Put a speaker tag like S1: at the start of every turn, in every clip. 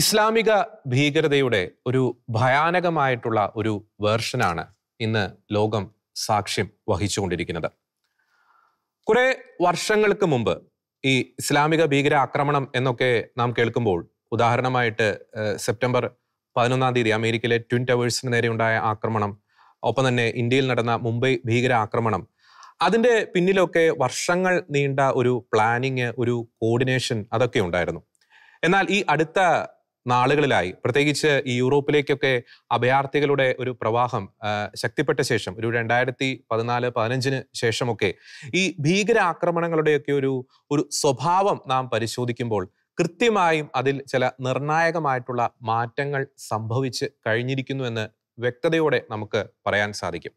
S1: ഇസ്ലാമിക ഭീകരതയുടെ ഒരു ഭയാനകമായിട്ടുള്ള ഒരു വേർഷനാണ് ഇന്ന് ലോകം സാക്ഷ്യം വഹിച്ചുകൊണ്ടിരിക്കുന്നത് കുറെ വർഷങ്ങൾക്ക് മുമ്പ് ഈ ഇസ്ലാമിക ഭീകര ആക്രമണം എന്നൊക്കെ നാം കേൾക്കുമ്പോൾ ഉദാഹരണമായിട്ട് സെപ്റ്റംബർ പതിനൊന്നാം തീയതി അമേരിക്കയിലെ ട്വിൻ ടവേഴ്സിന് നേരെയുണ്ടായ ആക്രമണം ഒപ്പം തന്നെ ഇന്ത്യയിൽ നടന്ന മുംബൈ ഭീകര ആക്രമണം അതിൻ്റെ പിന്നിലൊക്കെ വർഷങ്ങൾ നീണ്ട ഒരു പ്ലാനിങ് ഒരു കോർഡിനേഷൻ അതൊക്കെ ഉണ്ടായിരുന്നു എന്നാൽ ഈ അടുത്ത നാളുകളിലായി പ്രത്യേകിച്ച് ഈ യൂറോപ്പിലേക്കൊക്കെ അഭയാർത്ഥികളുടെ ഒരു പ്രവാഹം ശക്തിപ്പെട്ട ശേഷം ഒരു രണ്ടായിരത്തി പതിനാല് പതിനഞ്ചിന് ശേഷമൊക്കെ ഈ ഭീകരാക്രമണങ്ങളുടെയൊക്കെ ഒരു ഒരു സ്വഭാവം നാം പരിശോധിക്കുമ്പോൾ കൃത്യമായും അതിൽ ചില നിർണായകമായിട്ടുള്ള മാറ്റങ്ങൾ സംഭവിച്ച് കഴിഞ്ഞിരിക്കുന്നുവെന്ന് വ്യക്തതയോടെ നമുക്ക് പറയാൻ സാധിക്കും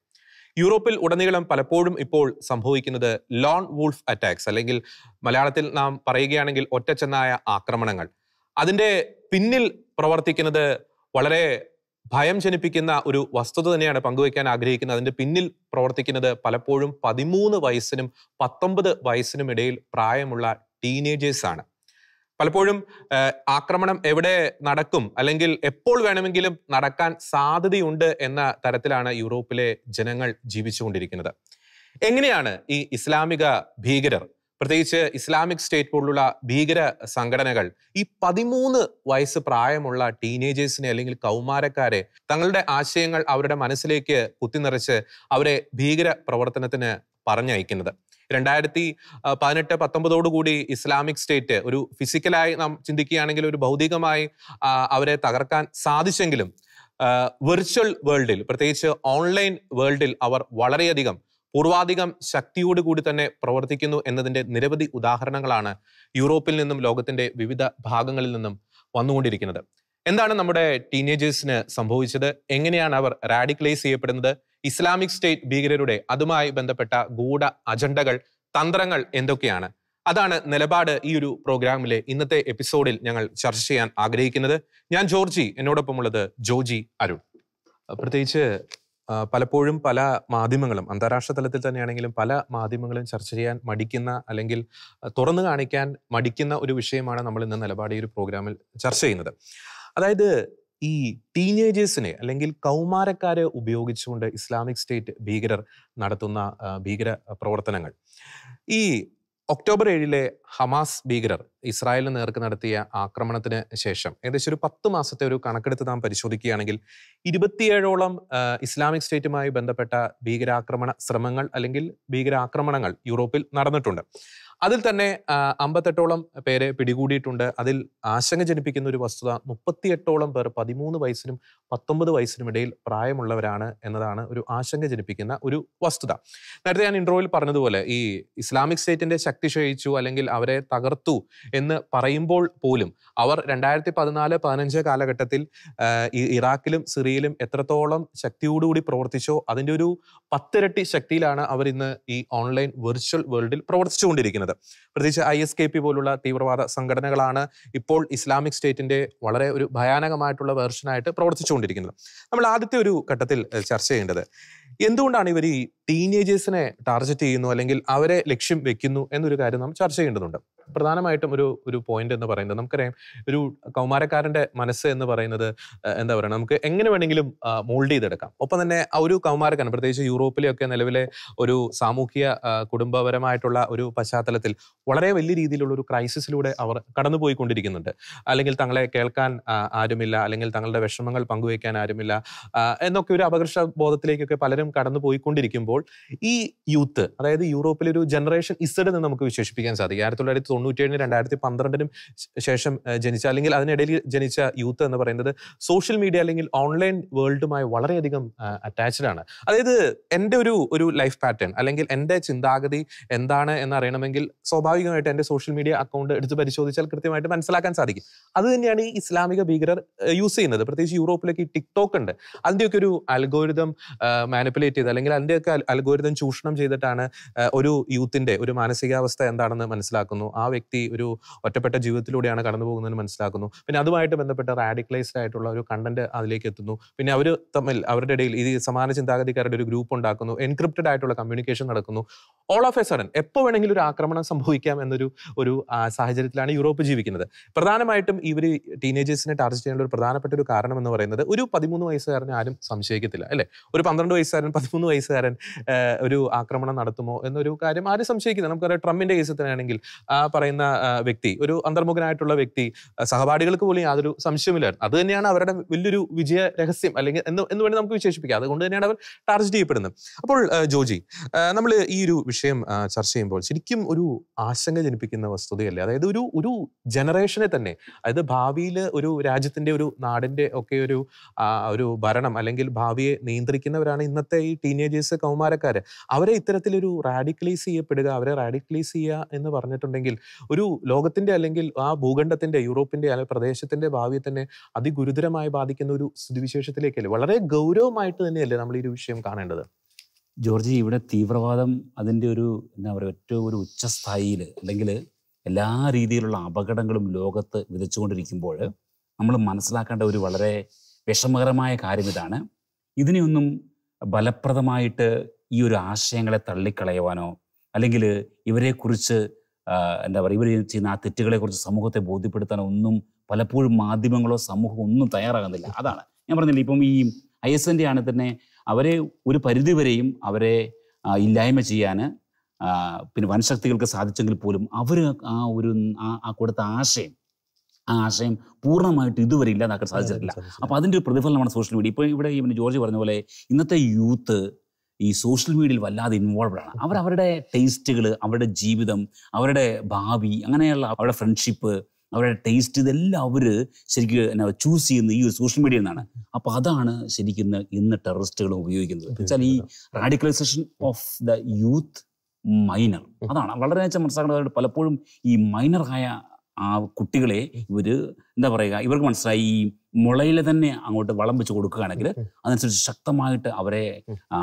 S1: യൂറോപ്പിൽ ഉടനീളം പലപ്പോഴും ഇപ്പോൾ സംഭവിക്കുന്നത് ലോൺ വൂൾഫ് അറ്റാക്സ് അല്ലെങ്കിൽ മലയാളത്തിൽ നാം പറയുകയാണെങ്കിൽ ഒറ്റച്ചെന്നായ ആക്രമണങ്ങൾ അതിൻ്റെ പിന്നിൽ പ്രവർത്തിക്കുന്നത് വളരെ ഭയം ജനിപ്പിക്കുന്ന ഒരു വസ്തുത തന്നെയാണ് പങ്കുവയ്ക്കാൻ ആഗ്രഹിക്കുന്നത് അതിന്റെ പിന്നിൽ പ്രവർത്തിക്കുന്നത് പലപ്പോഴും പതിമൂന്ന് വയസ്സിനും പത്തൊമ്പത് വയസ്സിനും ഇടയിൽ പ്രായമുള്ള ടീനേജേഴ്സ് ആണ് പലപ്പോഴും ആക്രമണം എവിടെ നടക്കും അല്ലെങ്കിൽ എപ്പോൾ വേണമെങ്കിലും നടക്കാൻ സാധ്യതയുണ്ട് എന്ന തരത്തിലാണ് യൂറോപ്പിലെ ജനങ്ങൾ ജീവിച്ചുകൊണ്ടിരിക്കുന്നത് എങ്ങനെയാണ് ഈ ഇസ്ലാമിക ഭീകരർ പ്രത്യേകിച്ച് ഇസ്ലാമിക് സ്റ്റേറ്റ് പോലുള്ള ഭീകര സംഘടനകൾ ഈ പതിമൂന്ന് വയസ്സ് പ്രായമുള്ള ടീനേജേഴ്സിനെ അല്ലെങ്കിൽ കൗമാരക്കാരെ തങ്ങളുടെ ആശയങ്ങൾ അവരുടെ മനസ്സിലേക്ക് കുത്തിനിറച്ച് അവരെ ഭീകര പ്രവർത്തനത്തിന് പറഞ്ഞയക്കുന്നത് രണ്ടായിരത്തി പതിനെട്ട് പത്തൊമ്പതോടുകൂടി ഇസ്ലാമിക് സ്റ്റേറ്റ് ഒരു ഫിസിക്കലായി നാം ചിന്തിക്കുകയാണെങ്കിൽ ഒരു ഭൗതികമായി അവരെ തകർക്കാൻ സാധിച്ചെങ്കിലും വെർച്വൽ വേൾഡിൽ പ്രത്യേകിച്ച് ഓൺലൈൻ വേൾഡിൽ അവർ വളരെയധികം പൂർവാധികം കൂടി തന്നെ പ്രവർത്തിക്കുന്നു എന്നതിന്റെ നിരവധി ഉദാഹരണങ്ങളാണ് യൂറോപ്പിൽ നിന്നും ലോകത്തിന്റെ വിവിധ ഭാഗങ്ങളിൽ നിന്നും വന്നുകൊണ്ടിരിക്കുന്നത് എന്താണ് നമ്മുടെ ടീനേജേഴ്സിന് സംഭവിച്ചത് എങ്ങനെയാണ് അവർ റാഡിക്കലൈസ് ചെയ്യപ്പെടുന്നത് ഇസ്ലാമിക് സ്റ്റേറ്റ് ഭീകരരുടെ അതുമായി ബന്ധപ്പെട്ട ഗൂഢ അജണ്ടകൾ തന്ത്രങ്ങൾ എന്തൊക്കെയാണ് അതാണ് നിലപാട് ഈ ഒരു പ്രോഗ്രാമിലെ ഇന്നത്തെ എപ്പിസോഡിൽ ഞങ്ങൾ ചർച്ച ചെയ്യാൻ ആഗ്രഹിക്കുന്നത് ഞാൻ ജോർജി എന്നോടൊപ്പമുള്ളത് ജോജി അരുൺ പ്രത്യേകിച്ച് പലപ്പോഴും പല മാധ്യമങ്ങളും അന്താരാഷ്ട്ര തലത്തിൽ തന്നെയാണെങ്കിലും പല മാധ്യമങ്ങളും ചർച്ച ചെയ്യാൻ മടിക്കുന്ന അല്ലെങ്കിൽ തുറന്നു കാണിക്കാൻ മടിക്കുന്ന ഒരു വിഷയമാണ് നമ്മൾ ഇന്ന് നിലപാട് ഈ ഒരു പ്രോഗ്രാമിൽ ചർച്ച ചെയ്യുന്നത് അതായത് ഈ ടീനേജേഴ്സിനെ അല്ലെങ്കിൽ കൗമാരക്കാരെ ഉപയോഗിച്ചുകൊണ്ട് ഇസ്ലാമിക് സ്റ്റേറ്റ് ഭീകരർ നടത്തുന്ന ഭീകര പ്രവർത്തനങ്ങൾ ഈ ഒക്ടോബർ ഏഴിലെ ഹമാസ് ഭീകരർ ഇസ്രായേലിന് നേർക്ക് നടത്തിയ ആക്രമണത്തിന് ശേഷം ഏകദേശം ഒരു പത്ത് മാസത്തെ ഒരു കണക്കെടുത്ത് നാം പരിശോധിക്കുകയാണെങ്കിൽ ഇരുപത്തിയേഴോളം ഇസ്ലാമിക് സ്റ്റേറ്റുമായി ബന്ധപ്പെട്ട ഭീകരാക്രമണ ശ്രമങ്ങൾ അല്ലെങ്കിൽ ഭീകരാക്രമണങ്ങൾ യൂറോപ്പിൽ നടന്നിട്ടുണ്ട് അതിൽ തന്നെ അമ്പത്തെട്ടോളം പേരെ പിടികൂടിയിട്ടുണ്ട് അതിൽ ആശങ്ക ജനിപ്പിക്കുന്ന ഒരു വസ്തുത മുപ്പത്തിയെട്ടോളം പേർ പതിമൂന്ന് വയസ്സിനും പത്തൊമ്പത് വയസ്സിനും ഇടയിൽ പ്രായമുള്ളവരാണ് എന്നതാണ് ഒരു ആശങ്ക ജനിപ്പിക്കുന്ന ഒരു വസ്തുത നേരത്തെ ഞാൻ ഇൻട്രോയിൽ പറഞ്ഞതുപോലെ ഈ ഇസ്ലാമിക് സ്റ്റേറ്റിന്റെ ശക്തി ക്ഷയിച്ചു അല്ലെങ്കിൽ അവരെ തകർത്തു എന്ന് പറയുമ്പോൾ പോലും അവർ രണ്ടായിരത്തി പതിനാല് പതിനഞ്ച് കാലഘട്ടത്തിൽ ഇറാഖിലും സിറിയയിലും എത്രത്തോളം ശക്തിയോടുകൂടി പ്രവർത്തിച്ചോ അതിൻ്റെ ഒരു പത്തിരട്ടി ശക്തിയിലാണ് അവർ ഇന്ന് ഈ ഓൺലൈൻ വെർച്വൽ വേൾഡിൽ പ്രവർത്തിച്ചുകൊണ്ടിരിക്കുന്നത് വരുന്നത് പ്രത്യേകിച്ച് ഐ എസ് കെ പി പോലുള്ള തീവ്രവാദ സംഘടനകളാണ് ഇപ്പോൾ ഇസ്ലാമിക് സ്റ്റേറ്റിന്റെ വളരെ ഒരു ഭയാനകമായിട്ടുള്ള വേർഷനായിട്ട് പ്രവർത്തിച്ചുകൊണ്ടിരിക്കുന്നത് നമ്മൾ ആദ്യത്തെ ഒരു ഘട്ടത്തിൽ ചർച്ച ചെയ്യേണ്ടത് എന്തുകൊണ്ടാണ് ഇവർ ഈ ടീനേജേഴ്സിനെ ടാർഗറ്റ് ചെയ്യുന്നു അല്ലെങ്കിൽ അവരെ ലക്ഷ്യം വെക്കുന്നു എന്നൊരു കാര്യം നാം ചർച്ച ചെയ്യേണ്ടതുണ്ട് പ്രധാനമായിട്ടും ഒരു ഒരു പോയിന്റ് എന്ന് പറയുന്നത് നമുക്കറിയാം ഒരു കൗമാരക്കാരന്റെ മനസ്സ് എന്ന് പറയുന്നത് എന്താ പറയുക നമുക്ക് എങ്ങനെ വേണമെങ്കിലും മോൾഡ് ചെയ്തെടുക്കാം ഒപ്പം തന്നെ ആ ഒരു കൗമാരക്കാരൻ പ്രത്യേകിച്ച് യൂറോപ്പിലെയൊക്കെ നിലവിലെ ഒരു സാമൂഹിക കുടുംബപരമായിട്ടുള്ള ഒരു പശ്ചാത്തലത്തിൽ വളരെ വലിയ രീതിയിലുള്ള ഒരു ക്രൈസിസിലൂടെ അവർ കടന്നുപോയിക്കൊണ്ടിരിക്കുന്നുണ്ട് അല്ലെങ്കിൽ തങ്ങളെ കേൾക്കാൻ ആരുമില്ല അല്ലെങ്കിൽ തങ്ങളുടെ വിഷമങ്ങൾ പങ്കുവയ്ക്കാൻ ആരുമില്ല എന്നൊക്കെ ഒരു അപകർഷ ബോധത്തിലേക്കൊക്കെ പലരും കടന്നു പോയിക്കൊണ്ടിരിക്കുമ്പോൾ ഈ യൂത്ത് അതായത് യൂറോപ്പിലെ ഒരു ജനറേഷൻ ഇസഡ് എന്ന് നമുക്ക് വിശേഷിപ്പിക്കാൻ സാധിക്കും ആയിരത്തി തൊള്ളായിരത്തി തൊണ്ണൂറ്റേഴിന് രണ്ടായിരത്തി പന്ത്രണ്ടിനും ശേഷം ജനിച്ച അല്ലെങ്കിൽ അതിനിടയിൽ ജനിച്ച യൂത്ത് എന്ന് പറയുന്നത് സോഷ്യൽ മീഡിയ അല്ലെങ്കിൽ ഓൺലൈൻ വേൾഡുമായി വളരെയധികം അറ്റാച്ച്ഡ് ആണ് അതായത് എൻ്റെ ഒരു ഒരു ലൈഫ് പാറ്റേൺ അല്ലെങ്കിൽ എൻ്റെ ചിന്താഗതി എന്താണ് എന്നറിയണമെങ്കിൽ സ്വാഭാവികമായിട്ട് എൻ്റെ സോഷ്യൽ മീഡിയ അക്കൗണ്ട് എടുത്ത് പരിശോധിച്ചാൽ കൃത്യമായിട്ട് മനസ്സിലാക്കാൻ സാധിക്കും അത് തന്നെയാണ് ഈ ഇസ്ലാമിക ഭീകരർ യൂസ് ചെയ്യുന്നത് പ്രത്യേകിച്ച് യൂറോപ്പിലേക്ക് ഈ ടിക്ടോക്ക് ഉണ്ട് അതിൻ്റെയൊക്കെ ഒരു അൽഗോരിതം മാനിപ്പുലേറ്റ് ചെയ്ത് അല്ലെങ്കിൽ അതിൻ്റെയൊക്കെ അൽഗോരിതം ചൂഷണം ചെയ്തിട്ടാണ് ഒരു യൂത്തിൻ്റെ ഒരു മാനസികാവസ്ഥ എന്താണെന്ന് മനസ്സിലാക്കുന്നു ആ ആ വ്യക്തി ഒരു ഒറ്റപ്പെട്ട ജീവിതത്തിലൂടെയാണ് കടന്നു പോകുന്നതെന്ന് മനസ്സിലാക്കുന്നു പിന്നെ അതുമായിട്ട് ബന്ധപ്പെട്ട റാഡിക്കലൈസ്ഡ് ആയിട്ടുള്ള ഒരു കണ്ടന്റ് അതിലേക്ക് എത്തുന്നു പിന്നെ അവർ തമ്മിൽ അവരുടെ ഇടയിൽ ഈ സമാന ചിന്താഗതിക്കാരുടെ ഒരു ഗ്രൂപ്പ് ഉണ്ടാക്കുന്നു എൻക്രിപ്റ്റഡ് ആയിട്ടുള്ള കമ്മ്യൂണിക്കേഷൻ നടക്കുന്നു ഓൾ ഓഫ് എ സഡൻ എപ്പോൾ വേണമെങ്കിലും ഒരു ആക്രമണം സംഭവിക്കാം എന്നൊരു ഒരു സാഹചര്യത്തിലാണ് യൂറോപ്പ് ജീവിക്കുന്നത് പ്രധാനമായിട്ടും ഇവർ ടീനേജേഴ്സിനെ ടാർജറ്റ് ചെയ്യാനുള്ള ഒരു പ്രധാനപ്പെട്ട ഒരു കാരണം എന്ന് പറയുന്നത് ഒരു പതിമൂന്ന് വയസ്സുകാരനെ ആരും സംശയിക്കത്തില്ല അല്ലേ ഒരു പന്ത്രണ്ട് വയസ്സുകാരൻ പതിമൂന്ന് വയസ്സുകാരൻ ഒരു ആക്രമണം നടത്തുമോ എന്നൊരു കാര്യം ആരും സംശയിക്കുന്നത് നമുക്കറിയാം ട്രംപിന്റെ കേസ് തന്നെയാണെങ്കിൽ പറയുന്ന വ്യക്തി ഒരു അന്തർമുഖനായിട്ടുള്ള വ്യക്തി സഹപാഠികൾക്ക് പോലും യാതൊരു സംശയമില്ലായിരുന്നു അത് തന്നെയാണ് അവരുടെ വലിയൊരു വിജയ രഹസ്യം അല്ലെങ്കിൽ എന്ന് എന്ന് വേണ്ടി നമുക്ക് വിശേഷിപ്പിക്കാം അതുകൊണ്ട് തന്നെയാണ് അവർ ടാർജറ്റ് ചെയ്യപ്പെടുന്നത് അപ്പോൾ ജോജി നമ്മൾ ഈ ഒരു വിഷയം ചർച്ച ചെയ്യുമ്പോൾ ശരിക്കും ഒരു ആശങ്ക ജനിപ്പിക്കുന്ന വസ്തുതയല്ലേ അതായത് ഒരു ഒരു ജനറേഷനെ തന്നെ അതായത് ഭാവിയിൽ ഒരു രാജ്യത്തിന്റെ ഒരു നാടിന്റെ ഒക്കെ ഒരു ഒരു ഭരണം അല്ലെങ്കിൽ ഭാവിയെ നിയന്ത്രിക്കുന്നവരാണ് ഇന്നത്തെ ഈ ടീനേജേഴ്സ് കൗമാരക്കാർ അവരെ ഇത്തരത്തിലൊരു റാഡിക്കലൈസ് ചെയ്യപ്പെടുക അവരെ റാഡിക്കലൈസ് ചെയ്യുക എന്ന് പറഞ്ഞിട്ടുണ്ടെങ്കിൽ ഒരു ലോകത്തിന്റെ അല്ലെങ്കിൽ ആ ഭൂഖണ്ഡത്തിന്റെ യൂറോപ്പിന്റെ അല്ലെങ്കിൽ പ്രദേശത്തിന്റെ ഭാവിയെ തന്നെ അതിഗുരുതരമായി ബാധിക്കുന്ന ഒരു സ്ഥിതിവിശേഷത്തിലേക്കല്ലേ വളരെ ഗൗരവമായിട്ട് തന്നെയല്ലേ നമ്മൾ ഈ ഒരു വിഷയം കാണേണ്ടത്
S2: ജോർജി ഇവിടെ തീവ്രവാദം അതിൻ്റെ ഒരു എന്താ പറയുക ഏറ്റവും ഒരു ഉച്ചസ്ഥായിയിൽ അല്ലെങ്കിൽ എല്ലാ രീതിയിലുള്ള അപകടങ്ങളും ലോകത്ത് വിതച്ചുകൊണ്ടിരിക്കുമ്പോൾ നമ്മൾ മനസ്സിലാക്കേണ്ട ഒരു വളരെ വിഷമകരമായ കാര്യം ഇതാണ് ഇതിനെയൊന്നും ഫലപ്രദമായിട്ട് ഈ ഒരു ആശയങ്ങളെ തള്ളിക്കളയുവാനോ അല്ലെങ്കിൽ ഇവരെക്കുറിച്ച് എന്താ പറയുക ഇവർ ചെയ്യുന്ന ആ കുറിച്ച് സമൂഹത്തെ ബോധ്യപ്പെടുത്താൻ ഒന്നും പലപ്പോഴും മാധ്യമങ്ങളോ സമൂഹം ഒന്നും തയ്യാറാകുന്നില്ല അതാണ് ഞാൻ പറഞ്ഞില്ല ഇപ്പം ഈ ഐ എസ് എൻ്റെ ആണെങ്കിൽ തന്നെ അവരെ ഒരു പരിധിവരെയും അവരെ ഇല്ലായ്മ ചെയ്യാൻ പിന്നെ വനശക്തികൾക്ക് സാധിച്ചെങ്കിൽ പോലും അവർ ആ ഒരു ആ കൊടുത്ത ആശയം ആ ആശയം പൂർണ്ണമായിട്ട് ഇതുവരെ ഇല്ലാതാക്കാൻ സാധിച്ചിട്ടില്ല അപ്പോൾ അതിൻ്റെ ഒരു പ്രതിഫലനമാണ് സോഷ്യൽ മീഡിയ ഇപ്പൊ ഇവിടെ ജോർജ് പറഞ്ഞ പോലെ ഇന്നത്തെ യൂത്ത് ഈ സോഷ്യൽ മീഡിയയിൽ വല്ലാതെ ഇൻവോൾവ് ആണ് അവർ അവരുടെ ടേസ്റ്റുകൾ അവരുടെ ജീവിതം അവരുടെ ഭാവി അങ്ങനെയുള്ള അവരുടെ ഫ്രണ്ട്ഷിപ്പ് അവരുടെ ടേസ്റ്റ് ഇതെല്ലാം അവർ ശരിക്കും എന്നാ ചൂസ് ചെയ്യുന്ന ഈ ഒരു സോഷ്യൽ മീഡിയയിൽ നിന്നാണ് അപ്പോൾ അതാണ് ശരിക്കും ഇന്ന് ടെററിസ്റ്റുകൾ ഉപയോഗിക്കുന്നത് വെച്ചാൽ ഈ radicalisation of the youth minor അതാണ് വളരെ മനസ്സിലാക്കേണ്ടതായിട്ട് പലപ്പോഴും ഈ മൈനറായ ആ കുട്ടികളെ ഇവർ എന്താ പറയുക ഇവർക്ക് മനസ്സിലായി ഈ മുളയിൽ തന്നെ അങ്ങോട്ട് വളം വെച്ച് കൊടുക്കുകയാണെങ്കിൽ അതനുസരിച്ച് ശക്തമായിട്ട് അവരെ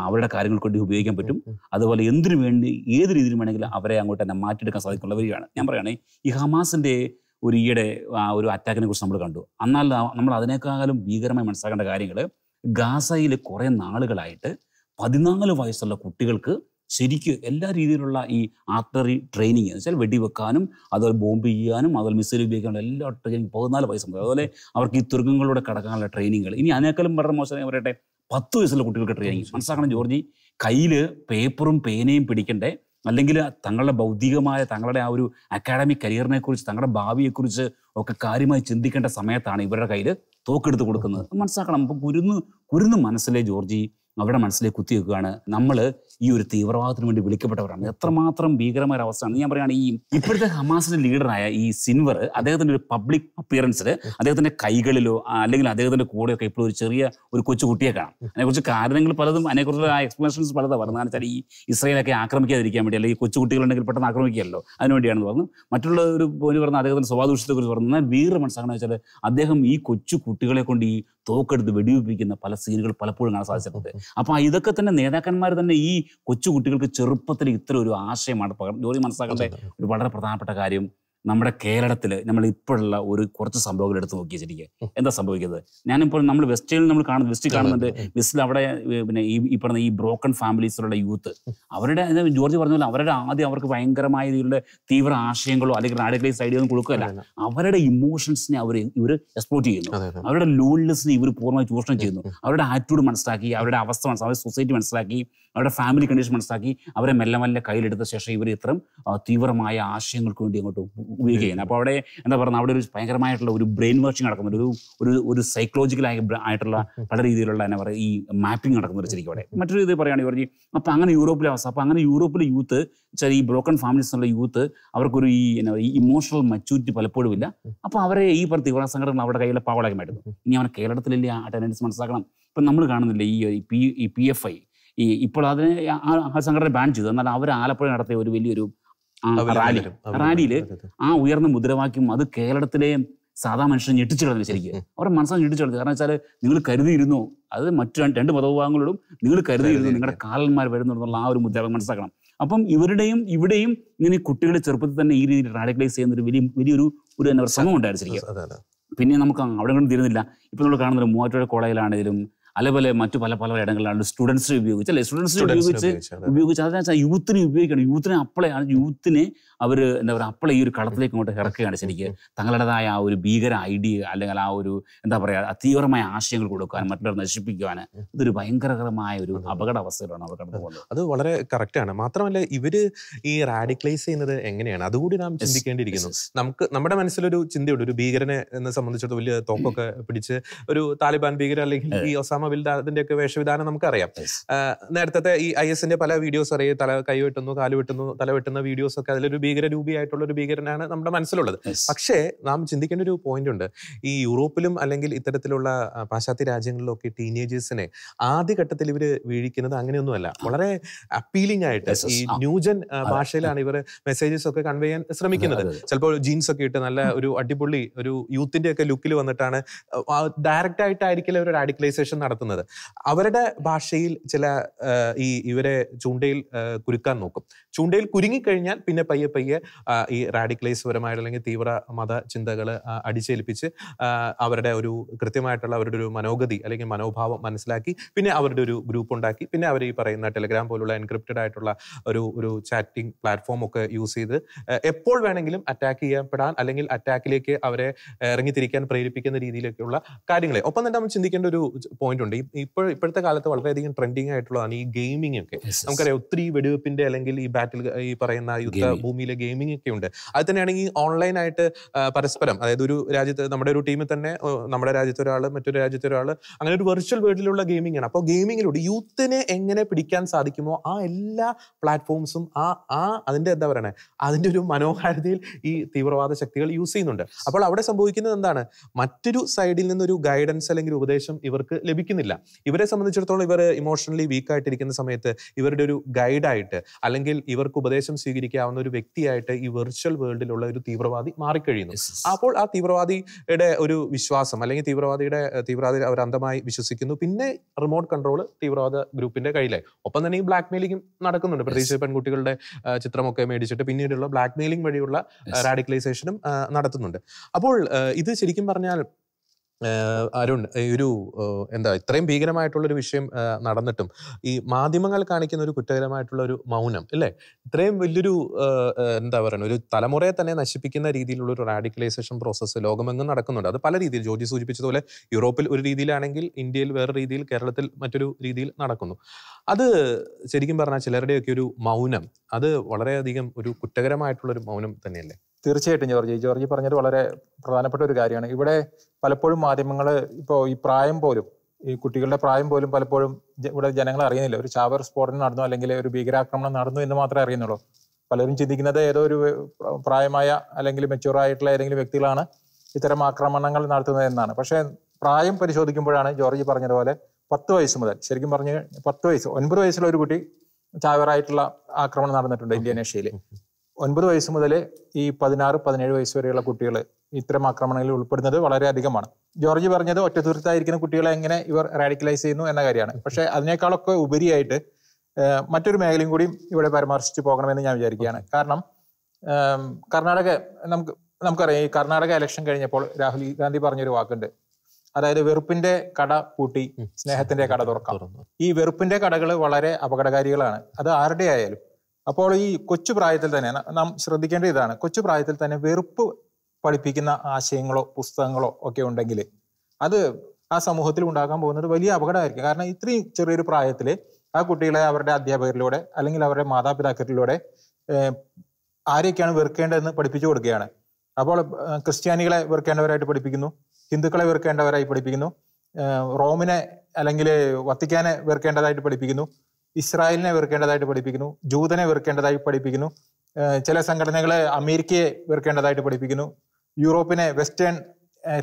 S2: അവരുടെ കാര്യങ്ങൾക്ക് വേണ്ടി ഉപയോഗിക്കാൻ പറ്റും അതുപോലെ എന്തിനു വേണ്ടി ഏത് രീതിയിലും വേണമെങ്കിലും അവരെ അങ്ങോട്ട് തന്നെ മാറ്റിയെടുക്കാൻ സാധിക്കുന്നവരെയാണ് ഞാൻ പറയുകയാണെങ്കിൽ ഈ ഹമാസിന്റെ ഒരു ഈയിടെ ഒരു അറ്റാക്കിനെ കുറിച്ച് നമ്മൾ കണ്ടു എന്നാൽ നമ്മൾ അതിനേക്കാളും ഭീകരമായി മനസ്സിലാക്കേണ്ട കാര്യങ്ങൾ ഗാസയിൽ കുറെ നാളുകളായിട്ട് പതിനാല് വയസ്സുള്ള കുട്ടികൾക്ക് ശരിക്ക് എല്ലാ രീതിയിലുള്ള ഈ ആർട്ടറി ട്രെയിനിങ് എന്ന് വെച്ചാൽ വെടിവെക്കാനും അതുപോലെ ബോംബ് ചെയ്യാനും അതുപോലെ മിസൈൽ ഉപയോഗിക്കാനുള്ള എല്ലാ ട്രെയിനിങ് പതിനാല് വയസ്സ് മുതൽ അതുപോലെ അവർക്ക് ഈ തുരങ്കങ്ങളിലൂടെ കടക്കാനുള്ള ട്രെയിനിങ്ങുകൾ ഇനി അതിനേക്കാളും വളരെ മോശം പറയട്ടെ പത്ത് വയസ്സുള്ള കുട്ടികൾക്ക് ട്രെയിനിങ് മനസ്സാക്കണം ജോർജി കയ്യിൽ പേപ്പറും പേനയും പിടിക്കണ്ടേ അല്ലെങ്കിൽ തങ്ങളുടെ ബൗദ്ധികമായ തങ്ങളുടെ ആ ഒരു അക്കാഡമിക് കരിയറിനെ കുറിച്ച് തങ്ങളുടെ ഭാവിയെക്കുറിച്ച് ഒക്കെ കാര്യമായി ചിന്തിക്കേണ്ട സമയത്താണ് ഇവരുടെ കയ്യിൽ തോക്കെടുത്ത് കൊടുക്കുന്നത് മനസ്സാക്കണം അപ്പം കുരുന്ന് കുരുന്ന് മനസ്സിലെ ജോർജി അവരുടെ മനസ്സിലേക്ക് കുത്തി വെക്കുകയാണ് നമ്മൾ ഈ ഒരു തീവ്രവാദത്തിന് വേണ്ടി വിളിക്കപ്പെട്ടവരാണ് എത്രമാത്രം ഭീകരമായ അവസ്ഥയാണ് ഞാൻ പറയുകയാണ് ഈ ഇപ്പോഴത്തെ ഹമാസിന്റെ ലീഡറായ ഈ സിൻവർ അദ്ദേഹത്തിന്റെ ഒരു പബ്ലിക് അപ്പിയറൻസിൽ അദ്ദേഹത്തിന്റെ കൈകളിലോ അല്ലെങ്കിൽ അദ്ദേഹത്തിന്റെ കൂടെയൊക്കെ ഇപ്പോഴും ഒരു ചെറിയ ഒരു കൊച്ചു കുട്ടിയെ കാണാം അതിനെക്കുറിച്ച് കാരണങ്ങൾ പലതും അതിനെക്കുറിച്ചുള്ള എക്സ്പ്ലനേഷൻസ് പലതാണ് പറഞ്ഞാൽ വെച്ചാൽ ഈ ഇസ്രയേലൊക്കെ ആക്രമിക്കാതിരിക്കാൻ വേണ്ടി അല്ലെങ്കിൽ കൊച്ചു കുട്ടികളുണ്ടെങ്കിൽ പെട്ടെന്ന് ആക്രമിക്കുകയല്ലോ അതിനുവേണ്ടിയാണ് പറഞ്ഞു മറ്റുള്ള ഒരു പോലും പറഞ്ഞ അദ്ദേഹത്തിന്റെ സ്വഭാവദൂഷത്തെക്കുറിച്ച് പറഞ്ഞു എന്നാൽ വീറ് മനസ്സാകണമെന്ന് വെച്ചാൽ അദ്ദേഹം ഈ കൊച്ചു കുട്ടികളെ കൊണ്ട് ഈ തോക്കെടുത്ത് വെടിവെപ്പിക്കുന്ന പല സീനുകൾ പലപ്പോഴും കാണാൻ സാധിച്ചിട്ടുണ്ട് അപ്പോൾ ഇതൊക്കെ തന്നെ നേതാക്കന്മാർ തന്നെ ഈ കൊച്ചുകുട്ടികൾക്ക് ചെറുപ്പത്തിൽ ഇത്ര ഒരു ആശയമാണ് ജോലി മനസ്സിലാക്കേണ്ട ഒരു വളരെ പ്രധാനപ്പെട്ട കാര്യം നമ്മുടെ കേരളത്തിൽ നമ്മൾ ഇപ്പോഴുള്ള ഒരു കുറച്ച് സംഭവങ്ങൾ എടുത്ത് നോക്കി ശരിക്കും എന്താ സംഭവിക്കുന്നത് ഞാനിപ്പോൾ നമ്മൾ വെസ്റ്റിൽ നമ്മൾ കാണുന്നത് വെസ്റ്റ് കാണുന്നുണ്ട് വെസ്റ്റിൽ അവിടെ പിന്നെ ഈ ഈ പറഞ്ഞ ഈ ബ്രോക്കൺ ഫാമിലീസിലുള്ള യൂത്ത് അവരുടെ ജോർജ് പറഞ്ഞ പോലെ അവരുടെ ആദ്യം അവർക്ക് ഭയങ്കരമായ രീതിയിലുള്ള തീവ്ര ആശയങ്ങളോ അല്ലെങ്കിൽ റാഡിക്കലൈസ് ഒന്നും കൊടുക്കുകയല്ല അവരുടെ ഇമോഷൻസിനെ അവർ ഇവർ എക്സ്പ്ലോർട്ട് ചെയ്യുന്നു അവരുടെ ലോൺലെസ്സിനെ ഇവർ പൂർണ്ണമായി ചൂഷണം ചെയ്യുന്നു അവരുടെ ആറ്റിറ്റ്യൂഡ് മനസ്സിലാക്കി അവരുടെ അവസ്ഥ മനസ്സിലാക്കി അവരുടെ സൊസൈറ്റി മനസ്സിലാക്കി അവരുടെ ഫാമിലി കണ്ടീഷൻ മനസ്സിലാക്കി അവരെ മെല്ലെ മെല്ലെ കയ്യിലെടുത്ത ശേഷം ഇവർ ഇത്രയും തീവ്രമായ ആശയങ്ങൾക്ക് വേണ്ടി അങ്ങോട്ട് ഉപയോഗിക്കുന്നത് അപ്പോൾ അവിടെ എന്താ പറയുക അവിടെ ഒരു ഭയങ്കരമായിട്ടുള്ള ഒരു ബ്രെയിൻ വാഷിംഗ് നടക്കുന്നുണ്ട് ഒരു ഒരു ഒരു സൈക്കോളജിക്കലായി ആയിട്ടുള്ള പല രീതിയിലുള്ള എന്താ പറയുക ഈ മാപ്പിംഗ് നടക്കുന്നുണ്ട് ശരിക്കും അവിടെ മറ്റൊരു ഇത് പറയുകയാണെങ്കിൽ പറഞ്ഞു അപ്പം അങ്ങനെ യൂറോപ്പിലെ അവസ്ഥ അപ്പം അങ്ങനെ യൂറോപ്പിലെ യൂത്ത് വെച്ചാൽ ഈ ബ്രോക്കൺ ഫാമിലീസ് എന്നുള്ള യൂത്ത് അവർക്കൊരു ഈ എന്താ പറയുക ഇമോഷണൽ മച്യൂരിറ്റി പലപ്പോഴും ഇല്ല അപ്പോൾ അവരെ ഈ പറഞ്ഞ തീവ്രവാദ സംഘടന അവരുടെ കയ്യിലെ പാവളാക്കി മാറ്റുന്നു ഇനി അവനെ കേരളത്തിലെ ആ ടെൻഡൻസ് മനസ്സിലാക്കണം ഇപ്പം നമ്മൾ കാണുന്നില്ല ഈ പി ഈ പി എഫ് ഐ ഈ ഇപ്പോൾ അതിനെ ആ സംഘടന ബാൻ ചെയ്തു എന്നാൽ അവർ ആലപ്പുഴ നടത്തിയ ഒരു വലിയൊരു റാലി റാലിയിൽ ആ ഉയർന്ന മുദ്രാവാക്യം അത് കേരളത്തിലെ സാധാ മനുഷ്യൻ ഞെട്ടിച്ചിടുന്നു ശരിക്കും അവരുടെ മനസ്സാണ് ഞെട്ടിച്ചു കാരണം വെച്ചാൽ നിങ്ങൾ കരുതിയിരുന്നു അത് മറ്റു രണ്ട് മതവിഭാഗങ്ങളോടും നിങ്ങൾ കരുതിയിരുന്നു നിങ്ങളുടെ കാലന്മാർ എന്നുള്ള ആ ഒരു മുദ്ര മനസ്സാക്കണം അപ്പം ഇവരുടെയും ഇവിടെയും ഇങ്ങനെ കുട്ടികളെ ചെറുപ്പത്തിൽ തന്നെ ഈ രീതിയിൽ റാഡിക്കലൈസ് ചെയ്യുന്ന ഒരു വലിയ വലിയൊരു ഒരു ശ്രമം ഉണ്ടായിരുന്നു ശരിക്കും പിന്നെ നമുക്ക് അവിടെങ്ങളും തീരുന്നില്ല ഇപ്പൊ നമ്മൾ കാണുന്നത് മൂവാറ്റുപുഴ കോളേജിലാണെങ്കിലും അതേപോലെ മറ്റു പല പല ഇടങ്ങളിലാണ് സ്റ്റുഡൻസിനെ ഉപയോഗിച്ച് അല്ലെ സ്റ്റുഡൻസിനെ ഉപയോഗിച്ച് ഉപയോഗിച്ച് അതിനകത്ത് യൂത്തിനെ ഉപയോഗിക്കണം യൂത്തിനെ അപ്ലൈ ആണ് യൂത്തിനെ അവർ എന്താ പറയുക അപ്പോൾ ഈ ഒരു കളത്തിലേക്ക് ഇങ്ങോട്ട് ഇറക്കുകയാണ് ശരിക്ക് തങ്ങളുടേതായ ആ ഒരു ഭീകര ഐഡിയ അല്ലെങ്കിൽ ആ ഒരു എന്താ പറയുക തീവ്രമായ ആശയങ്ങൾ കൊടുക്കാൻ മറ്റുള്ളവർ നശിപ്പിക്കുവാൻ ഇതൊരു ഭയങ്കരകരമായ
S1: ഒരു അപകട അവസ്ഥയിലാണ് അവർ കടന്നു പോകുന്നത് അത് വളരെ കറക്റ്റാണ് മാത്രമല്ല ഇവർ ഈ റാഡിക്കലൈസ് ചെയ്യുന്നത് എങ്ങനെയാണ് അതുകൂടി നാം ചിന്തിക്കേണ്ടിയിരിക്കുന്നു നമുക്ക് നമ്മുടെ മനസ്സിലൊരു ചിന്തയുണ്ട് ഒരു ഭീകരനെ എന്നെ സംബന്ധിച്ചിടത്തോളം വലിയ തോക്കൊക്കെ പിടിച്ച് ഒരു താലിബാൻ ഭീകര അല്ലെങ്കിൽ ഈ ഒസാമ ബിൽ അതിന്റെ ഒക്കെ വേഷവിധാനം നമുക്കറിയാം നേരത്തെ ഈ ഐ എസിന്റെ പല വീഡിയോസ് അറിയാം തല കൈ വെട്ടുന്നു കാല് വെട്ടുന്നു തല വെട്ടുന്ന വീഡിയോസ് ഒക്കെ അതിലൊരു ഭീകരരൂപിയായിട്ടുള്ള ഒരു ഭീകരനാണ് നമ്മുടെ മനസ്സിലുള്ളത് പക്ഷേ നാം ചിന്തിക്കേണ്ട ഒരു പോയിന്റ് ഉണ്ട് ഈ യൂറോപ്പിലും അല്ലെങ്കിൽ ഇത്തരത്തിലുള്ള പാശ്ചാത്യ രാജ്യങ്ങളിലൊക്കെ ടീനേജേഴ്സിനെ ആദ്യഘട്ടത്തിൽ ഇവർ വീഴിക്കുന്നത് അങ്ങനെയൊന്നുമല്ല വളരെ അപ്പീലിംഗ് ആയിട്ട് ഈ ന്യൂജൻ ഭാഷയിലാണ് ഇവർ മെസ്സേജസ് ഒക്കെ കൺവേ ചെയ്യാൻ ശ്രമിക്കുന്നത് ചിലപ്പോൾ ജീൻസ് ഒക്കെ ഇട്ട് നല്ല ഒരു അടിപൊളി ഒരു യൂത്തിന്റെ ഒക്കെ ലുക്കിൽ വന്നിട്ടാണ് ഡയറക്റ്റ് ആയിട്ടായിരിക്കില്ല ഒരു റാഡിക്കലൈസേഷൻ നടത്തുന്നത് അവരുടെ ഭാഷയിൽ ചില ഈ ഇവരെ ചൂണ്ടയിൽ കുരുക്കാൻ നോക്കും ചൂണ്ടയിൽ കുരുങ്ങിക്കഴിഞ്ഞാൽ പിന്നെ പയ്യെ പയ്യെ ഈ റാഡിക്കലൈസ് പരമായിട്ട് അല്ലെങ്കിൽ തീവ്ര മത ചിന്തകൾ അടിച്ചേൽപ്പിച്ച് അവരുടെ ഒരു കൃത്യമായിട്ടുള്ള അവരുടെ ഒരു മനോഗതി അല്ലെങ്കിൽ മനോഭാവം മനസ്സിലാക്കി പിന്നെ അവരുടെ ഒരു ഗ്രൂപ്പ് ഉണ്ടാക്കി പിന്നെ അവർ ഈ പറയുന്ന ടെലിഗ്രാം പോലുള്ള എൻക്രിപ്റ്റഡ് ആയിട്ടുള്ള ഒരു ഒരു ചാറ്റിംഗ് പ്ലാറ്റ്ഫോം ഒക്കെ യൂസ് ചെയ്ത് എപ്പോൾ വേണമെങ്കിലും അറ്റാക്ക് ചെയ്യപ്പെടാൻ അല്ലെങ്കിൽ അറ്റാക്കിലേക്ക് അവരെ ഇറങ്ങിത്തിരിക്കാൻ പ്രേരിപ്പിക്കുന്ന രീതിയിലേക്കുള്ള കാര്യങ്ങളെ ഒപ്പം തന്നെ നമ്മൾ ചിന്തിക്കേണ്ട ഒരു പോയിന്റ് ഉണ്ട് ഇപ്പോൾ ഇപ്പോഴത്തെ കാലത്ത് വളരെയധികം ട്രെൻഡിങ് ആയിട്ടുള്ളതാണ് ഈ ഗെയിമിംഗ് ഒക്കെ നമുക്കറിയാം ഒത്തിരി വെടിവെപ്പിന്റെ അല്ലെങ്കിൽ ഈ ബാറ്റിൽ ഈ പറയുന്ന ഭൂമി ഭൂമിയിൽ ഗെയിമിംഗ് ഒക്കെ ഉണ്ട് അത് തന്നെയാണ് ഓൺലൈൻ ഓൺലൈനായിട്ട് പരസ്പരം അതായത് ഒരു രാജ്യത്ത് നമ്മുടെ ഒരു ടീമിൽ തന്നെ നമ്മുടെ രാജ്യത്തെ ഒരാൾ മറ്റൊരു രാജ്യത്തെ ഒരാൾ അങ്ങനെ ഒരു വെർച്വൽ വേൾഡിലുള്ള ഗെയിമിംഗ് ആണ് അപ്പോൾ ഗെയിമിങ്ങിലൂടെ യൂത്തിനെ എങ്ങനെ പിടിക്കാൻ സാധിക്കുമോ ആ എല്ലാ പ്ലാറ്റ്ഫോംസും ആ ആ അതിൻ്റെ എന്താ പറയണേ അതിൻ്റെ ഒരു മനോഹാരിതയിൽ ഈ തീവ്രവാദ ശക്തികൾ യൂസ് ചെയ്യുന്നുണ്ട് അപ്പോൾ അവിടെ സംഭവിക്കുന്നത് എന്താണ് മറ്റൊരു സൈഡിൽ നിന്നൊരു ഗൈഡൻസ് അല്ലെങ്കിൽ ഉപദേശം ഇവർക്ക് ലഭിക്കുന്നില്ല ഇവരെ സംബന്ധിച്ചിടത്തോളം ഇവർ ഇമോഷണലി വീക്കായിട്ടിരിക്കുന്ന സമയത്ത് ഇവരുടെ ഒരു ഗൈഡായിട്ട് അല്ലെങ്കിൽ ഇവർക്ക് ഉപദേശം സ്വീകരിക്കാവുന്ന ഒരു വ്യക്തി വ്യക്തിയായിട്ട് ഈ വെർച്വൽ വേൾഡിലുള്ള ഒരു തീവ്രവാദി മാറിക്കഴിയുന്നു അപ്പോൾ ആ തീവ്രവാദിയുടെ ഒരു വിശ്വാസം അല്ലെങ്കിൽ തീവ്രവാദിയുടെ തീവ്രവാദി അവർ അന്ധമായി വിശ്വസിക്കുന്നു പിന്നെ റിമോട്ട് കൺട്രോൾ തീവ്രവാദ ഗ്രൂപ്പിന്റെ കയ്യിലായി ഒപ്പം തന്നെ ഈ ബ്ലാക്ക് മെയിലിംഗ് നടക്കുന്നുണ്ട് പ്രത്യേകിച്ച് പെൺകുട്ടികളുടെ ചിത്രമൊക്കെ മേടിച്ചിട്ട് പിന്നീടുള്ള ബ്ലാക്ക് മെയിലിംഗ് വഴിയുള്ള റാഡിക്കലൈസേഷനും നടത്തുന്നുണ്ട് അപ്പോൾ ഇത് ശരിക്കും പറഞ്ഞാൽ അരുൺ ഒരു എന്താ ഇത്രയും ഭീകരമായിട്ടുള്ള ഒരു വിഷയം നടന്നിട്ടും ഈ മാധ്യമങ്ങൾ കാണിക്കുന്ന ഒരു കുറ്റകരമായിട്ടുള്ള ഒരു മൗനം അല്ലേ ഇത്രയും വലിയൊരു എന്താ പറയുക ഒരു തലമുറയെ തന്നെ നശിപ്പിക്കുന്ന രീതിയിലുള്ള ഒരു റാഡിക്കലൈസേഷൻ പ്രോസസ്സ് ലോകമെങ്ങും നടക്കുന്നുണ്ട് അത് പല രീതിയിൽ ജോജി സൂചിപ്പിച്ചതുപോലെ യൂറോപ്പിൽ ഒരു രീതിയിലാണെങ്കിൽ ഇന്ത്യയിൽ വേറെ രീതിയിൽ കേരളത്തിൽ മറ്റൊരു രീതിയിൽ നടക്കുന്നു അത് ശരിക്കും പറഞ്ഞാൽ ചിലരുടെയൊക്കെ ഒരു മൗനം അത് വളരെയധികം ഒരു
S3: കുറ്റകരമായിട്ടുള്ളൊരു ഒരു മൗനം തന്നെയല്ലേ തീർച്ചയായിട്ടും ജോർജ് ജോർജി പറഞ്ഞത് വളരെ പ്രധാനപ്പെട്ട ഒരു കാര്യമാണ് ഇവിടെ പലപ്പോഴും മാധ്യമങ്ങൾ ഇപ്പോൾ ഈ പ്രായം പോലും ഈ കുട്ടികളുടെ പ്രായം പോലും പലപ്പോഴും ഇവിടെ ജനങ്ങൾ അറിയുന്നില്ല ഒരു ചാവർ സ്ഫോടനം നടന്നു അല്ലെങ്കിൽ ഒരു ഭീകരാക്രമണം നടന്നു എന്ന് മാത്രമേ അറിയുന്നുള്ളൂ പലരും ചിന്തിക്കുന്നത് ഏതോ ഒരു പ്രായമായ അല്ലെങ്കിൽ മെച്ചൂർ ആയിട്ടുള്ള ഏതെങ്കിലും വ്യക്തികളാണ് ഇത്തരം ആക്രമണങ്ങൾ നടത്തുന്നത് എന്നാണ് പക്ഷേ പ്രായം പരിശോധിക്കുമ്പോഴാണ് ജോർജ് പറഞ്ഞതുപോലെ പത്ത് വയസ്സ് മുതൽ ശരിക്കും പറഞ്ഞ് പത്ത് വയസ്സ് ഒൻപത് വയസ്സുള്ള ഒരു കുട്ടി ചാവറായിട്ടുള്ള ആക്രമണം നടന്നിട്ടുണ്ട് ഇന്ത്യനേഷ്യയിൽ ഒൻപത് വയസ്സ് മുതൽ ഈ പതിനാറ് പതിനേഴ് വയസ്സ് വരെയുള്ള കുട്ടികൾ ഇത്തരം ആക്രമണങ്ങളിൽ ഉൾപ്പെടുന്നത് വളരെ അധികമാണ് ജോർജ് പറഞ്ഞത് ഒറ്റത്തീർത്തായിരിക്കുന്ന കുട്ടികളെ എങ്ങനെ ഇവർ റാഡിക്കലൈസ് ചെയ്യുന്നു എന്ന കാര്യമാണ് പക്ഷേ അതിനേക്കാളൊക്കെ ഉപരിയായിട്ട് മറ്റൊരു മേഖലയും കൂടി ഇവിടെ പരാമർശിച്ച് പോകണമെന്ന് ഞാൻ വിചാരിക്കുകയാണ് കാരണം കർണാടക നമുക്ക് നമുക്കറിയാം ഈ കർണാടക ഇലക്ഷൻ കഴിഞ്ഞപ്പോൾ രാഹുൽ ഗാന്ധി പറഞ്ഞൊരു വാക്കുണ്ട് അതായത് വെറുപ്പിന്റെ കട കൂട്ടി സ്നേഹത്തിന്റെ കട തുറക്കാം ഈ വെറുപ്പിന്റെ കടകൾ വളരെ അപകടകാരികളാണ് അത് ആരുടെ ആയാലും അപ്പോൾ ഈ കൊച്ചു പ്രായത്തിൽ തന്നെ നാം ശ്രദ്ധിക്കേണ്ട ഇതാണ് കൊച്ചു പ്രായത്തിൽ തന്നെ വെറുപ്പ് പഠിപ്പിക്കുന്ന ആശയങ്ങളോ പുസ്തകങ്ങളോ ഒക്കെ ഉണ്ടെങ്കിൽ അത് ആ സമൂഹത്തിൽ ഉണ്ടാക്കാൻ പോകുന്നത് വലിയ അപകടമായിരിക്കും കാരണം ഇത്രയും ചെറിയൊരു പ്രായത്തിൽ ആ കുട്ടികളെ അവരുടെ അധ്യാപകരിലൂടെ അല്ലെങ്കിൽ അവരുടെ മാതാപിതാക്കളിലൂടെ ആരെയൊക്കെയാണ് വെറുക്കേണ്ടതെന്ന് പഠിപ്പിച്ചു കൊടുക്കുകയാണ് അപ്പോൾ ക്രിസ്ത്യാനികളെ വെറുക്കേണ്ടവരായിട്ട് പഠിപ്പിക്കുന്നു ഹിന്ദുക്കളെ വെറുക്കേണ്ടവരായി പഠിപ്പിക്കുന്നു റോമിനെ അല്ലെങ്കിൽ വത്തിക്കാനെ വെറുക്കേണ്ടതായിട്ട് പഠിപ്പിക്കുന്നു ഇസ്രായേലിനെ വെറുക്കേണ്ടതായിട്ട് പഠിപ്പിക്കുന്നു ജൂതനെ വെറുക്കേണ്ടതായി പഠിപ്പിക്കുന്നു ചില സംഘടനകളെ അമേരിക്കയെ വെറുക്കേണ്ടതായിട്ട് പഠിപ്പിക്കുന്നു യൂറോപ്പിനെ വെസ്റ്റേൺ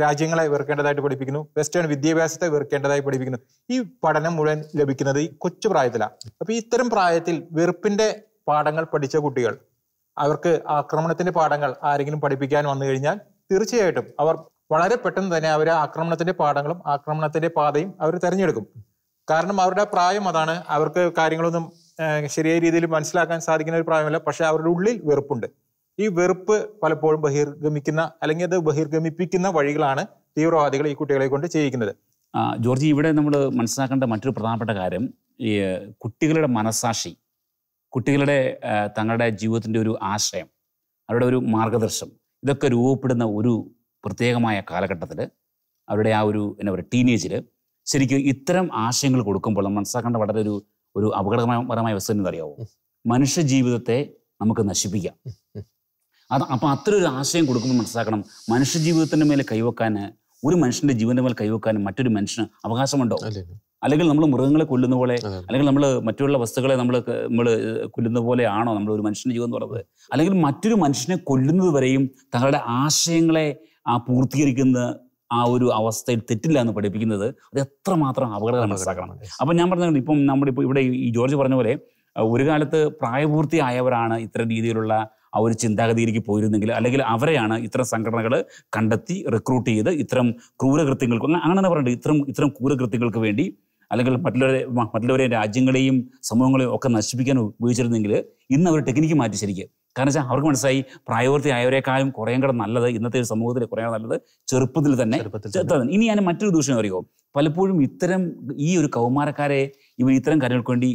S3: രാജ്യങ്ങളെ വെറുക്കേണ്ടതായിട്ട് പഠിപ്പിക്കുന്നു വെസ്റ്റേൺ വിദ്യാഭ്യാസത്തെ വെറുക്കേണ്ടതായി പഠിപ്പിക്കുന്നു ഈ പഠനം മുഴുവൻ ലഭിക്കുന്നത് ഈ കൊച്ചു പ്രായത്തിലാണ് അപ്പോൾ ഇത്തരം പ്രായത്തിൽ വെറുപ്പിന്റെ പാഠങ്ങൾ പഠിച്ച കുട്ടികൾ അവർക്ക് ആക്രമണത്തിന്റെ പാഠങ്ങൾ ആരെങ്കിലും പഠിപ്പിക്കാൻ വന്നു കഴിഞ്ഞാൽ തീർച്ചയായിട്ടും അവർ വളരെ പെട്ടെന്ന് തന്നെ അവർ ആക്രമണത്തിന്റെ പാഠങ്ങളും ആക്രമണത്തിന്റെ പാതയും അവർ തിരഞ്ഞെടുക്കും കാരണം അവരുടെ പ്രായം അതാണ് അവർക്ക് കാര്യങ്ങളൊന്നും ശരിയായ രീതിയിൽ മനസ്സിലാക്കാൻ സാധിക്കുന്ന ഒരു പ്രായമല്ല പക്ഷെ അവരുടെ ഉള്ളിൽ വെറുപ്പുണ്ട് ഈ വെറുപ്പ് പലപ്പോഴും ബഹിർഗമിക്കുന്ന അല്ലെങ്കിൽ അത് ബഹിർഗമിപ്പിക്കുന്ന വഴികളാണ് തീവ്രവാദികൾ ഈ കുട്ടികളെ കൊണ്ട് ചെയ്യിക്കുന്നത്
S2: ജോർജി ഇവിടെ നമ്മൾ മനസ്സിലാക്കേണ്ട മറ്റൊരു പ്രധാനപ്പെട്ട കാര്യം ഈ കുട്ടികളുടെ മനസാക്ഷി കുട്ടികളുടെ തങ്ങളുടെ ജീവിതത്തിൻ്റെ ഒരു ആശയം അവരുടെ ഒരു മാർഗദർശം ഇതൊക്കെ രൂപപ്പെടുന്ന ഒരു പ്രത്യേകമായ കാലഘട്ടത്തിൽ അവരുടെ ആ ഒരു എന്താ പറയുക ടീനേജിൽ ശരിക്കും ഇത്തരം ആശയങ്ങൾ കൊടുക്കുമ്പോൾ നമ്മൾ മനസ്സിലാക്കേണ്ട വളരെ ഒരു ഒരു അപകടകരമായ വസ്തു എന്നറിയാവോ മനുഷ്യ ജീവിതത്തെ നമുക്ക് നശിപ്പിക്കാം അത് അപ്പൊ അത്ര ഒരു ആശയം കൊടുക്കുമ്പോൾ മനസ്സിലാക്കണം മനുഷ്യ ജീവിതത്തിന്റെ മേലെ കൈവക്കാൻ ഒരു മനുഷ്യന്റെ ജീവന്റെ മേലെ കൈവക്കാൻ മറ്റൊരു മനുഷ്യന് അവകാശമുണ്ടോ അല്ലെങ്കിൽ നമ്മൾ മൃഗങ്ങളെ കൊല്ലുന്ന പോലെ അല്ലെങ്കിൽ നമ്മൾ മറ്റുള്ള വസ്തുക്കളെ നമ്മൾ നമ്മൾ കൊല്ലുന്ന പോലെയാണോ നമ്മൾ ഒരു മനുഷ്യന്റെ ജീവൻ തുടങ്ങുന്നത് അല്ലെങ്കിൽ മറ്റൊരു മനുഷ്യനെ കൊല്ലുന്നത് വരെയും തങ്ങളുടെ ആശയങ്ങളെ ആ പൂർത്തീകരിക്കുന്ന ആ ഒരു അവസ്ഥയിൽ തെറ്റില്ല എന്ന് പഠിപ്പിക്കുന്നത് അത് എത്രമാത്രം അപകടകരം മനസ്സിലാക്കണം അപ്പം ഞാൻ പറഞ്ഞത് ഇപ്പം നമ്മുടെ ഇപ്പോൾ ഇവിടെ ഈ ജോർജ് പറഞ്ഞ പോലെ ഒരു കാലത്ത് പ്രായപൂർത്തിയായവരാണ് ഇത്തരം രീതിയിലുള്ള ആ ഒരു ചിന്താഗതിയിലേക്ക് പോയിരുന്നെങ്കിൽ അല്ലെങ്കിൽ അവരെയാണ് ഇത്തരം സംഘടനകൾ കണ്ടെത്തി റിക്രൂട്ട് ചെയ്ത് ഇത്തരം ക്രൂരകൃത്യങ്ങൾക്ക് അങ്ങനെ പറഞ്ഞിട്ട് ഇത്തരം ഇത്തരം ക്രൂരകൃത്യങ്ങൾക്ക് വേണ്ടി അല്ലെങ്കിൽ മറ്റുള്ളവരെ മറ്റുള്ളവരെ രാജ്യങ്ങളെയും സമൂഹങ്ങളെയും ഒക്കെ നശിപ്പിക്കാൻ ഉപയോഗിച്ചിരുന്നെങ്കിൽ ഇന്ന് അവർ ടെക്നിക്ക് മാറ്റി ശരിക്കും കാരണം വെച്ചാൽ അവർക്ക് മനസ്സിലായി പ്രായപൂർത്തി ആയവരെക്കാളും കുറേ കൂടെ നല്ലത് ഇന്നത്തെ ഒരു സമൂഹത്തിൽ കുറേ നല്ലത് ചെറുപ്പത്തിൽ തന്നെ ഇനി ഞാൻ മറ്റൊരു ദൂഷ്യം അറിയുമോ പലപ്പോഴും ഇത്തരം ഈ ഒരു കൗമാരക്കാരെ ഇവർ ഇത്തരം കാര്യങ്ങൾക്ക് വേണ്ടി